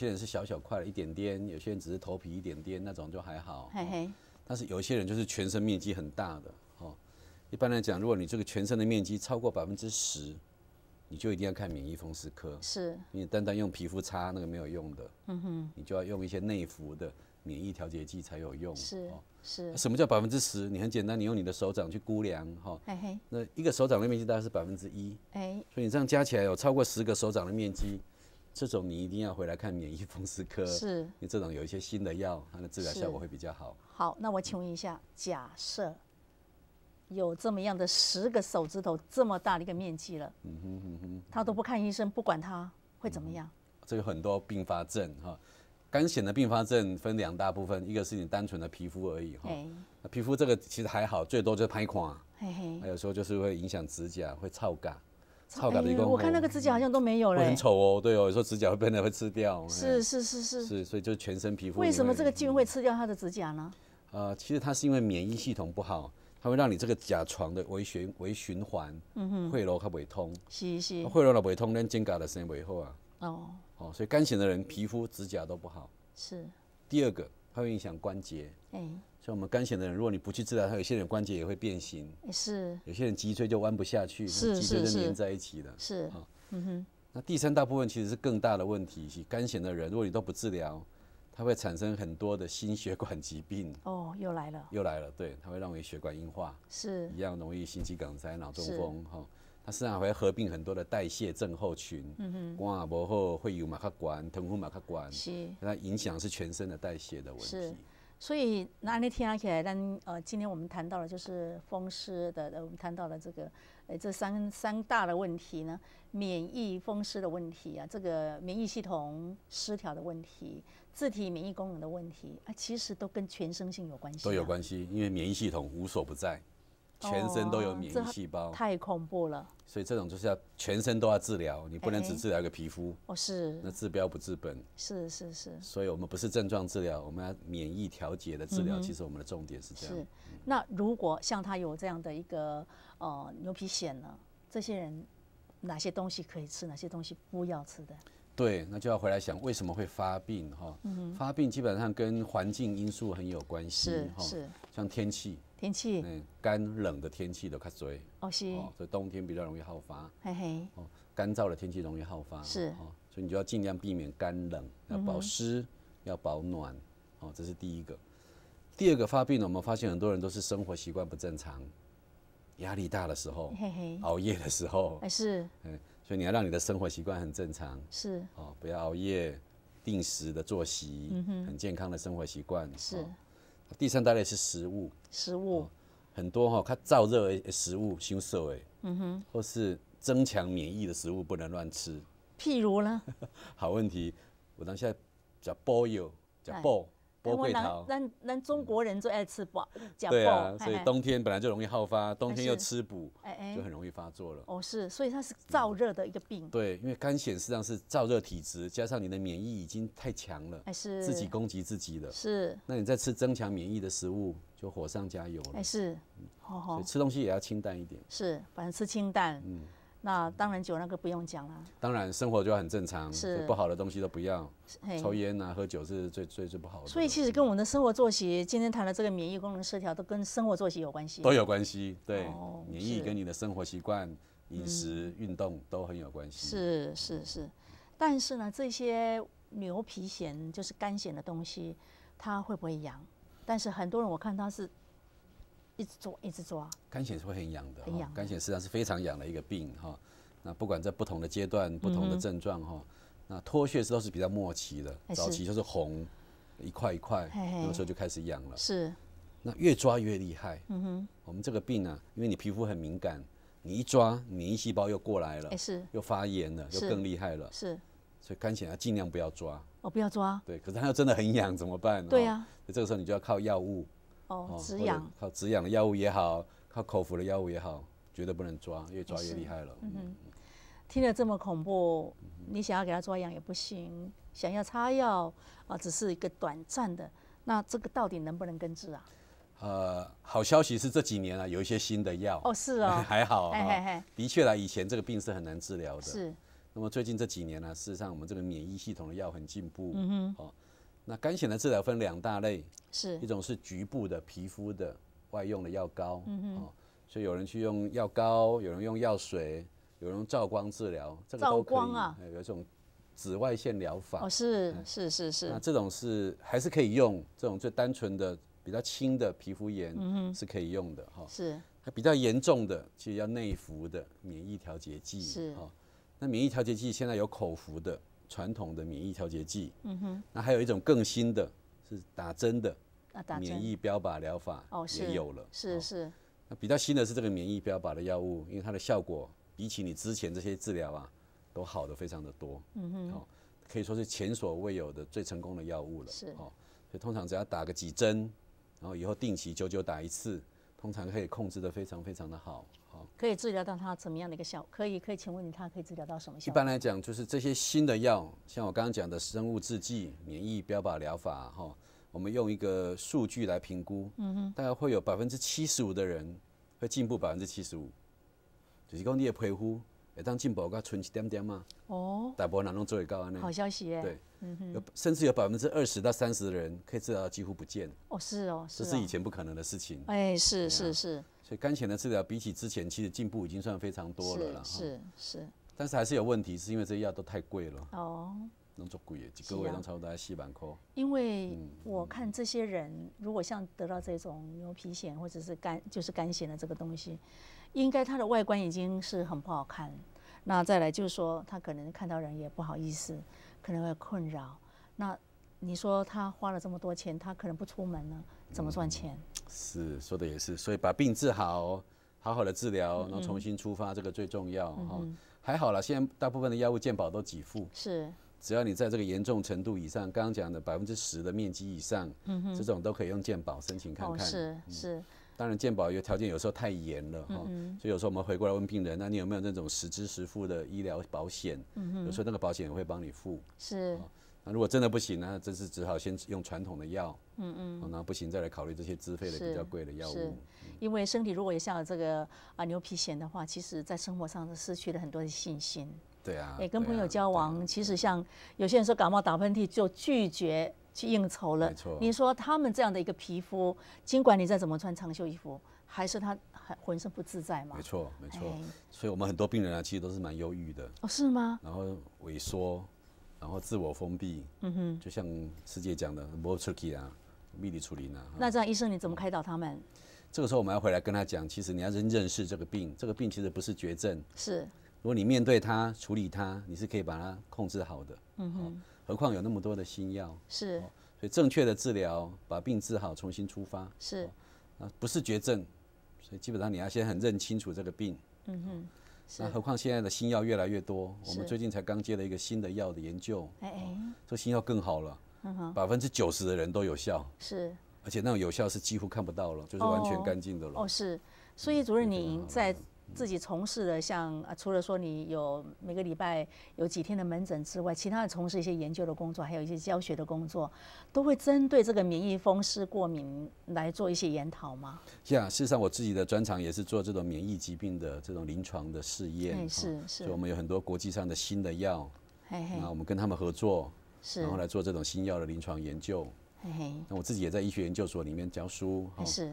Speaker 2: 有些人是小小块的一点点，有些人只是头皮一点点那种就还好。嘿嘿。但是有一些人就是全身面积很大的哦。一般来讲，如果你这个全身的面积超过百分之十，你就一定要看免疫风湿科。是。因单单用皮肤擦那个没有用的。嗯哼。你就要用一些内服的免疫调节剂才有用。是。是。什么叫百分之十？你很简单，你用你的手掌去估量哈。那一个手掌的面积大概是百分之一。哎。所以你这样加起来有超过十个手掌的面积。这种你一定要回来看免疫风湿科，是，因为这种有一些新的药，它的治疗效果会比较好。
Speaker 1: 好，那我请问一下，假设有这么样的十个手指头这么大的一个面积了，
Speaker 2: 嗯哼嗯哼，
Speaker 1: 他都不看医生，不管他会怎么样？
Speaker 2: 这有很多并发症哈，肝显的并发症分两大部分，一个是你单纯的皮肤而已哈，皮肤这个其实还好，最多就是拍垮，还有时候就是会影响指甲，会燥感。超干的，我看那个
Speaker 1: 指甲好像都没有了。很
Speaker 2: 丑哦，对哦，有时候指甲会变得会吃掉。是
Speaker 1: 是是是
Speaker 2: 是，所以就全身皮肤。为什么这个
Speaker 1: 菌会吃掉它的指甲呢？
Speaker 2: 呃，其实它是因为免疫系统不好，它会让你这个甲床的微循微循环，嗯哼，会喽它不会通。
Speaker 1: 是是。会
Speaker 2: 了它会通，跟肩胛的生尾后啊。
Speaker 1: 哦。哦，
Speaker 2: 所以肝型的人皮肤指甲都不好。是。第二个，它会影响关节。哎。我们肝癣的人，如果你不去治疗，他有些人关节也会变形，是；有些人脊椎就弯不下去，是，脊椎就黏在一起了，是。嗯哼，那第三大部分其实是更大的问题，是肝癣的人，如果你都不治疗，它会产生很多的心血管疾病。
Speaker 1: 哦，又来了。
Speaker 2: 又来了，对，它会让我们血管硬化，是，一样容易心肌梗塞、脑中风。哈，它身上上会合并很多的代谢症候群。嗯哼，哇，过后会有马卡管、疼痛马卡管，是，那影响是全身的代谢的问题。是。
Speaker 1: 所以那那天啊，起来那呃，今天我们谈到了就是风湿的，呃，我们谈到了这个，呃，这三三大的问题呢，免疫风湿的问题啊，这个免疫系统失调的问题，自体免疫功能的问题啊，其实都跟全身性有关系，都有
Speaker 2: 关系，因为免疫系统无所不在。全身都有免疫细胞，太
Speaker 1: 恐怖了。
Speaker 2: 所以这种就是要全身都要治疗，你不能只治疗一个皮肤。哦，是。那治标不治本。
Speaker 1: 是是是。所
Speaker 2: 以我们不是症状治疗，我们要免疫调节的治疗。其实我们的重点是这样。是。
Speaker 1: 那如果像他有这样的一个哦牛皮癣呢，这些人哪些东西可以吃，哪些东西不要吃的？
Speaker 2: 对，那就要回来想为什么会发病哈？嗯。发病基本上跟环境因素很有关系。是是。像天气。天气嗯，干冷的天气都克追哦，是所以冬天比较容易好发，嘿嘿哦，干燥的天气容易好发是哦，所以你就要尽量避免干冷，要保湿，要保暖哦，这是第一个。第二个发病呢，我们发现很多人都是生活习惯不正常，压力大的时候，嘿嘿，熬夜的时候，哎是，嗯，所以你要让你的生活习惯很正常，
Speaker 1: 是哦，
Speaker 2: 不要熬夜，定时的作息，嗯哼，很健康的生活习惯是。第三大类是食物，食物很多哈，它燥热食物羞涩哎，嗯哼，或是增强免疫的食物不能乱吃。
Speaker 1: 譬如呢？
Speaker 2: 好问题，我当下叫 boil，叫 bo。因为咱
Speaker 1: 咱咱中国人最爱吃饱，对啊，所以冬
Speaker 2: 天本来就容易好发，冬天又吃补，就很容易发作了。
Speaker 1: 哦，是，所以它是燥热的一个病。
Speaker 2: 对，因为肝显实际上是燥热体质，加上你的免疫已经太强了，是自己攻击自己的。是，那你再吃增强免疫的食物，就火上加油了。
Speaker 1: 是，所以吃
Speaker 2: 东西也要清淡一点。
Speaker 1: 是，反正吃清淡，嗯。那当然，酒那个不用讲了。
Speaker 2: 当然，生活就很正常，不好的东西都不要。抽烟啊，喝酒是最最最不好的。所以，
Speaker 1: 其实跟我们的生活作息，今天谈的这个免疫功能失调，都跟生活作息有关系。都有关系，对，免疫跟你
Speaker 2: 的生活习惯、饮食、运动都很有关系。
Speaker 1: 是是是，但是呢，这些牛皮癣就是干癣的东西，它会不会痒？但是很多人，我看他是。一直抓，一直抓。
Speaker 2: 肝癣是会很痒的。很痒。肝癣实际上是非常痒的一个病哈。那不管在不同的阶段、不同的症状哈，那脱屑都是比较末期的，早期就是红，一块一块，有时候就开始痒了。是。那越抓越厉害。嗯哼。我们这个病呢，因为你皮肤很敏感，你一抓，免疫细胞又过来了，是。又发炎了，又更厉害了。是。所以肝癣要尽量不要抓。哦，不要抓。对。可是它又真的很痒，怎么办？对呀。这个时候你就要靠药物。
Speaker 1: 哦，止痒
Speaker 2: 靠止痒的药物也好，靠口服的药物也好，绝对不能抓，越抓越厉害了。
Speaker 1: 嗯，听了这么恐怖，你想要给他抓痒也不行，想要擦药啊，只是一个短暂的。那这个到底能不能根治啊？
Speaker 2: 呃，好消息是这几年啊，有一些新的药。哦，是啊，还好。的确啦，以前这个病是很难治疗的。是。那么最近这几年呢，事实上我们这个免疫系统的药很进步。嗯哼。那干癣的治疗分两大类，是一种是局部的皮肤的外用的药膏，哦，所以有人去用药膏，有人用药水，有人用照光治疗，这个照光啊，有一种紫外线疗法，哦，
Speaker 1: 是是是是，那这
Speaker 2: 种是还是可以用，这种最单纯的比较轻的皮肤炎，嗯是可以用的哈，是，比较严重的其实要内服的免疫调节剂，是啊，那免疫调节剂现在有口服的。传统的免疫调节剂，嗯哼，那还有一种更新的，是打针的，啊免疫标靶疗法，哦也有了，是是，那比较新的是这个免疫标靶的药物，因为它的效果比起你之前这些治疗啊，都好的非常的多，嗯哼，哦可以说是前所未有的最成功的药物了，是哦，所以通常只要打个几针，然后以后定期九九打一次，通常可以控制的非常非常的好。
Speaker 1: 可以治疗到他怎么样的一个效？可以，可以，请问你他可以治疗到什
Speaker 2: 么？效？一般来讲，就是这些新的药，像我刚刚讲的生物制剂、免疫标靶疗法，哈，我们用一个数据来评估，嗯哼，大概会有百分之七十五的人会进步百分之七十五，就是供你也佩服，也当进步个存一点点嘛。哦。大波哪能做一高个好消
Speaker 1: 息耶。对。嗯
Speaker 2: 甚至有百分之二十到三十的人可以治疗到几乎不见。
Speaker 1: 哦，是哦，这是以前
Speaker 2: 不可能的事情。哎，
Speaker 1: 是是是。
Speaker 2: 所以肝藓的治疗比起之前期的进步已经算非常多了了，是是。但是还是有问题，是因为这些药都太贵了。哦，能做贵也几位能差不多在几万块。
Speaker 1: 因为我看这些人，如果像得到这种牛皮癣或者是肝就是肝藓的这个东西，应该他的外观已经是很不好看那再来就是说，他可能看到人也不好意思，可能会困扰。那你说他花了这么多钱，他可能不出门了。怎么赚钱？
Speaker 2: 是说的也是，所以把病治好，好好的治疗，然后重新出发，这个最重要。哈，还好了，现在大部分的药物鉴保都给付。是，只要你在这个严重程度以上，刚刚讲的百分之十的面积以上，嗯哼，这种都可以用鉴保申请看看。哦，是是。当然鉴保有条件，有时候太严了哈，所以有时候我们回过来问病人，那你有没有那种实支实付的医疗保险？嗯哼，有时候那个保险会帮你付。是。那如果真的不行呢？这是只好先用传统的药。
Speaker 1: 嗯嗯，那
Speaker 2: 不行，再来考虑这些自费的比较贵的药物。是，
Speaker 1: 因为身体如果也像这个啊牛皮癣的话，其实在生活上是失去了很多的信心。对啊，也跟朋友交往，其实像有些人说感冒打喷嚏就拒绝去应酬了。
Speaker 2: 没错。你说
Speaker 1: 他们这样的一个皮肤，尽管你再怎么穿长袖衣服，还是他还浑身不自在嘛？没错，
Speaker 2: 没错。所以我们很多病人啊，其实都是蛮忧郁的。哦，是吗？然后萎缩，然后自我封闭。嗯哼，就像师姐讲的，mo t u r k y 啊。密地处理呢？那
Speaker 1: 这样，医生你怎么开导他们？
Speaker 2: 这个时候，我们要回来跟他讲，其实你要认认识这个病，这个病其实不是绝症。是。如果你面对它、处理它，你是可以把它控制好的。嗯哼。何况有那么多的新药。是。所以正确的治疗，把病治好，重新出发。是。啊，不是绝症，所以基本上你要先很认清楚这个病。
Speaker 1: 嗯哼。那何
Speaker 2: 况现在的新药越来越多，我们最近才刚接了一个新的药的研究。哎哎。这新药更好了。百分之九十的人都有效，是，而且那种有效是几乎看不到了，就是完全干净的了。
Speaker 1: 哦，是。所以主任，您在自己从事的，像啊、除了说你有每个礼拜有几天的门诊之外，其他的从事一些研究的工作，还有一些教学的工作，都会针对这个免疫风湿过敏来做一些研讨吗？
Speaker 2: 是啊，事实上我自己的专长也是做这种免疫疾病的这种临床的试验，是是。所以我们有很多国际上的新的药，那我们跟他们合作。然后来做这种新药的临床研究，嘿嘿，那我自己也在医学研究所里面教书。是。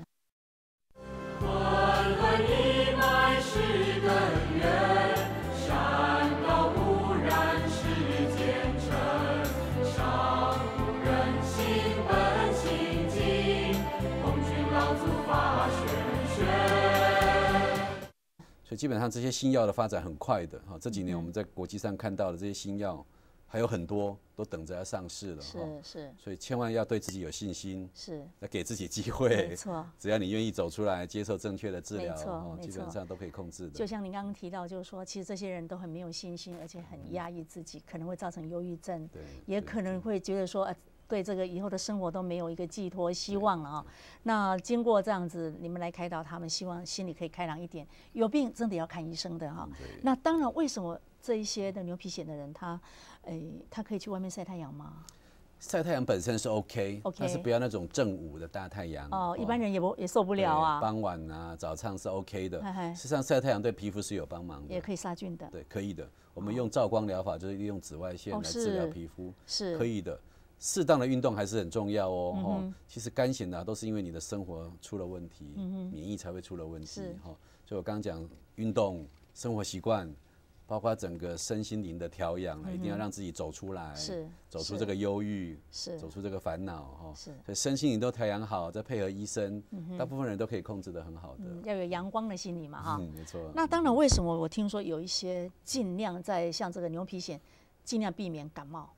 Speaker 2: 所以基本上这些新药的发展很快的哈，这几年我们在国际上看到的这些新药。还有很多都等着要上市了，是是，所以千万要对自己有信心，是要给自己机会，没错，只要你愿意走出来，接受正确的治疗，没错，基本上都可以控制的。就像
Speaker 1: 您刚刚提到，就是说，其实这些人都很没有信心，而且很压抑自己，可能会造成忧郁症，对，也可能会觉得说，呃，对这个以后的生活都没有一个寄托希望了啊。那经过这样子，你们来开导他们，希望心里可以开朗一点。有病真的要看医生的哈。那当然，为什么这一些的牛皮癣的人他？哎，他可以去外面晒太阳吗？
Speaker 2: 晒太阳本身是 OK，OK，但是不要那种正午的大太阳
Speaker 1: 哦。一般人也不也受不了啊。傍
Speaker 2: 晚啊，早上是 OK 的。事实际上晒太阳对皮肤是有帮忙的，
Speaker 1: 也可以杀菌的。对，
Speaker 2: 可以的。我们用照光疗法，就是利用紫外线来治疗皮肤，是可以的。适当的运动还是很重要哦。嗯。其实肝型啊、都是因为你的生活出了问题，免疫才会出了问题。是哈。所以我刚刚讲运动、生活习惯。包括整个身心灵的调养一定要让自己走出来，是，走出这个忧郁，是，走出这个烦恼，哈，是，所以身心灵都调养好，再配合医生，大部分人都可以控制得很好的。
Speaker 1: 要有阳光的心理嘛，哈，没错。那当然，为什么我听说有一些尽量在像这个牛皮癣，尽量避免感冒。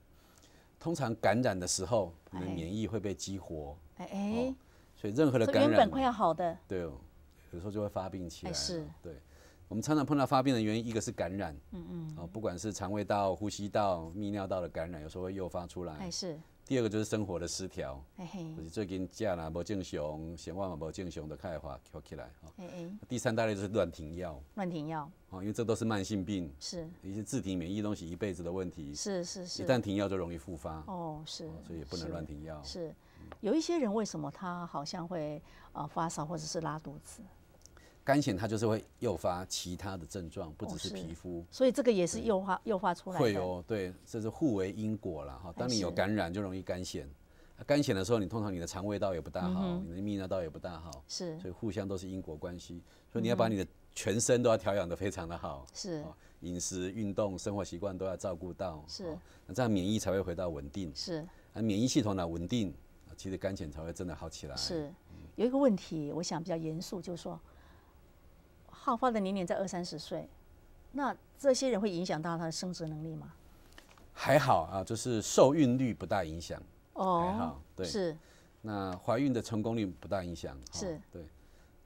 Speaker 2: 通常感染的时候，你的免疫会被激活，哎哎，所以任何的感染，原本快要好的，对哦，有时候就会发病起来，是，对。我们常常碰到发病的原因，一个是感染，嗯嗯，哦，不管是肠胃道、呼吸道、泌尿道的感染，有时候会诱发出来，哎是。第二个就是生活的失调，就是最近食啦无正常，生活嘛无正常，的开能会发发起来哈。哎哎。第三大类就是乱停药。乱停药，哦，因为这都是慢性病，是，一些自体免疫东西，一辈子的问题，是是是，一旦停药就容易复发，
Speaker 1: 哦是，所以也不能乱停药。是，有一些人为什么他好像会啊发烧或者是拉肚子？
Speaker 2: 肝癣它就是会诱发其他的症状，不只是皮肤，
Speaker 1: 所以这个也是诱发诱发出来的。会哦，
Speaker 2: 对，这是互为因果了哈。当你有感染，就容易肝癣。肝癣的时候，你通常你的肠胃道也不大好，你的泌尿道也不大好，是，所以互相都是因果关系。所以你要把你的全身都要调养的非常的好，是，饮食、运动、生活习惯都要照顾到，是，那这样免疫才会回到稳定。是，那免疫系统呢稳定，其实肝藓才会真的好起来。是，
Speaker 1: 有一个问题，我想比较严肃，就是说。好发的年龄在二三十岁，那这些人会影响到他的生殖能力吗？
Speaker 2: 还好啊，就是受孕率不大影响。
Speaker 1: 哦，还好，
Speaker 2: 对，是。那怀孕的成功率不大影响，是对。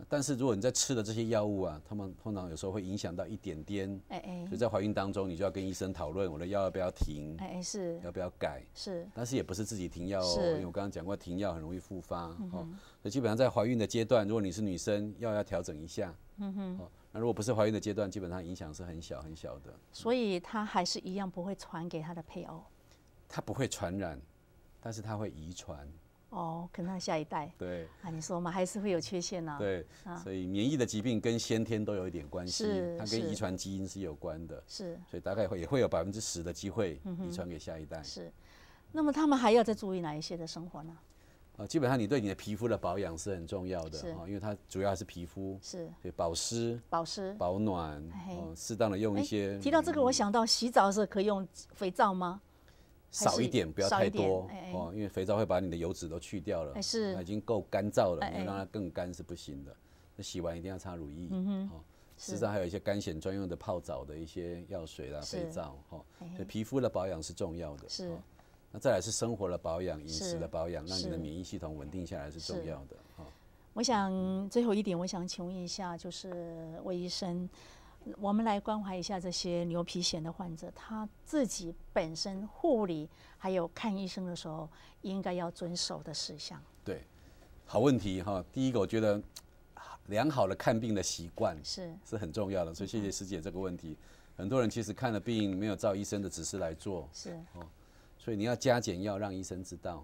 Speaker 2: 但是如果你在吃的这些药物啊，他们通常有时候会影响到一点点。哎哎，所以在怀孕当中，你就要跟医生讨论，我的药要不要停？哎，是。要不要改？是。但是也不是自己停药哦，因为我刚刚讲过，停药很容易复发。哦。那基本上在怀孕的阶段，如果你是女生，药要调整一下。嗯哼，那如果不是怀孕的阶段，基本上影响是很小很小的。
Speaker 1: 所以他还是一样不会传给他的配偶，
Speaker 2: 他不会传染，但是他会遗传。
Speaker 1: 哦，可他下一代。对，啊，你说嘛，还是会有缺陷呢？对，所
Speaker 2: 以免疫的疾病跟先天都有一点关系，它跟遗传基因是有关的。是，所以大概会也会有百分之十的机会遗传给下一代。是，
Speaker 1: 那么他们还要再注意哪一些的生活呢？
Speaker 2: 啊，基本上你对你的皮肤的保养是很重要的啊，因为它主要是皮肤，是，对，保湿、保湿、保暖，嗯，适当的用一些。提到这
Speaker 1: 个，我想到洗澡的时候可以用肥皂吗？
Speaker 2: 少一点，不要太多哦，因为肥皂会把你的油脂都去掉了，是，已经够干燥了，你让它更干是不行的。那洗完一定要擦乳液，哦，事实上还有一些干癣专用的泡澡的一些药水啦、肥皂，哈，皮肤的保养是重要的，是。那再来是生活的保养、饮食的保养，让你的免疫系统稳定下来是重要的。哈，
Speaker 1: 我想最后一点，我想请问一下，就是魏医生，我们来关怀一下这些牛皮癣的患者，他自己本身护理还有看医生的时候应该要遵守的事项。
Speaker 2: 对，好问题哈。第一个，我觉得良好的看病的习惯是是很重要的，所以谢谢师姐这个问题。很多人其实看了病没有照医生的指示来做，是哦。所以你要加减药，让医生知道。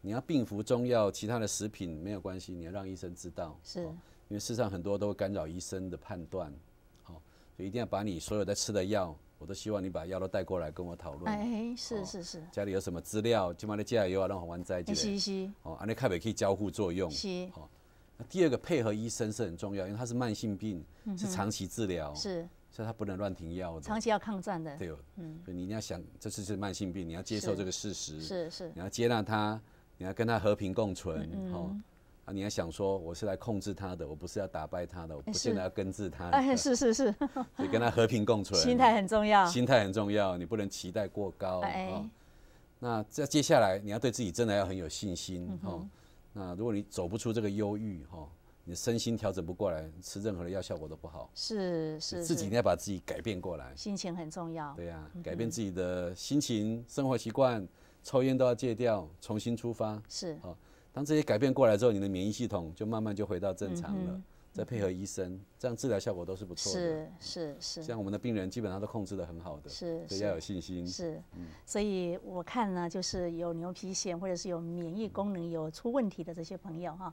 Speaker 2: 你要病服中药，其他的食品没有关系，你要让医生知道。是，因为世上很多都干扰医生的判断。好，以一定要把你所有在吃的药，我都希望你把药都带过来跟我讨论。
Speaker 1: 哎，是是是。
Speaker 2: 家里有什么资料，今晚的接下来又要让我往再检。是是。哦，安你看有可以交互作用？是。好，那第二个配合医生是很重要，因为它是慢性病，是长期治疗。是。所以他不能乱停药，
Speaker 1: 长期要抗战的。对哦，嗯，
Speaker 2: 所以你要想，这次是慢性病，你要接受这个事实，
Speaker 1: 是是，你要
Speaker 2: 接纳他，你要跟他和平共存，哈，啊，你要想说，我是来控制他的，我不是要打败他的，我不是来根治他的，哎，
Speaker 1: 是是是，你
Speaker 2: 跟他和平共存，心态
Speaker 1: 很重要，心
Speaker 2: 态很重要，你不能期待过高，啊，那这接下来你要对自己真的要很有信心，哦。那如果你走不出这个忧郁，哈。你身心调整不过来，吃任何的药效果都不好。
Speaker 1: 是是，自己应
Speaker 2: 该把自己改变过来。
Speaker 1: 心情很重要。对
Speaker 2: 呀，改变自己的心情、生活习惯，抽烟都要戒掉，重新出发。是。好，当这些改变过来之后，你的免疫系统就慢慢就回到正常了。再配合医生，这样治疗效果都是不错的。是
Speaker 1: 是是。像
Speaker 2: 我们的病人基本上都控制的很好的。是。以要有信心。是。
Speaker 1: 所以我看呢，就是有牛皮癣或者是有免疫功能有出问题的这些朋友哈。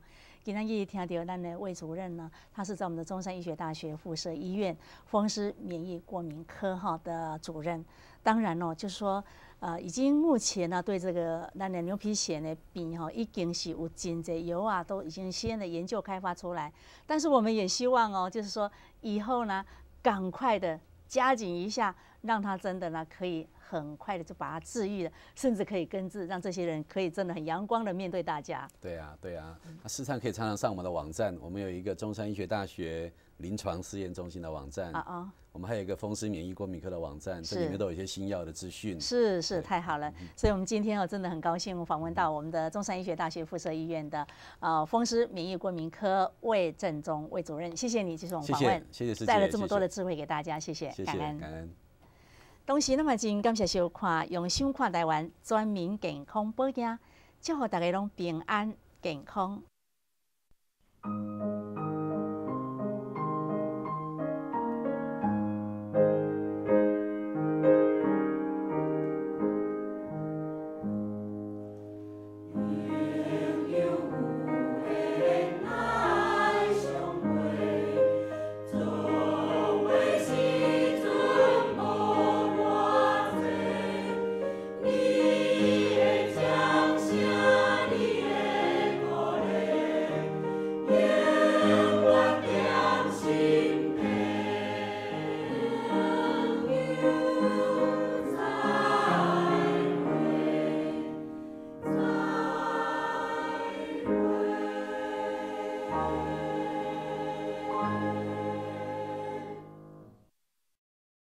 Speaker 1: 刚刚也听到那那魏主任呢，他是在我们的中山医学大学附设医院风湿免疫过敏科哈的主任。当然哦，就是说，呃，已经目前呢，对这个那那牛皮癣的病哈，已经是有真侪药啊，都已经先的研究开发出来。但是我们也希望哦，就是说以后呢，赶快的加紧一下，让它真的呢可以。很快的就把它治愈了，甚至可以根治，让这些人可以真的很阳光的面对大家。
Speaker 2: 对啊，对啊，那时上可以常常上我们的网站，我们有一个中山医学大学临床试验中心的网站啊啊，我们还有一个风湿免疫过敏科的网站，这里面都有一些新药的资讯。
Speaker 1: 是是，太好了。所以我们今天哦，真的很高兴访问到我们的中山医学大学附设医院的呃风湿免疫过敏科魏正中魏主任，谢谢你接受我们访问，谢谢师姐带了这么多的智慧给大家，谢谢，感恩感恩。同时，咱嘛真感谢收看《用心看台湾》全民健康保险，祝福大家拢平安健康。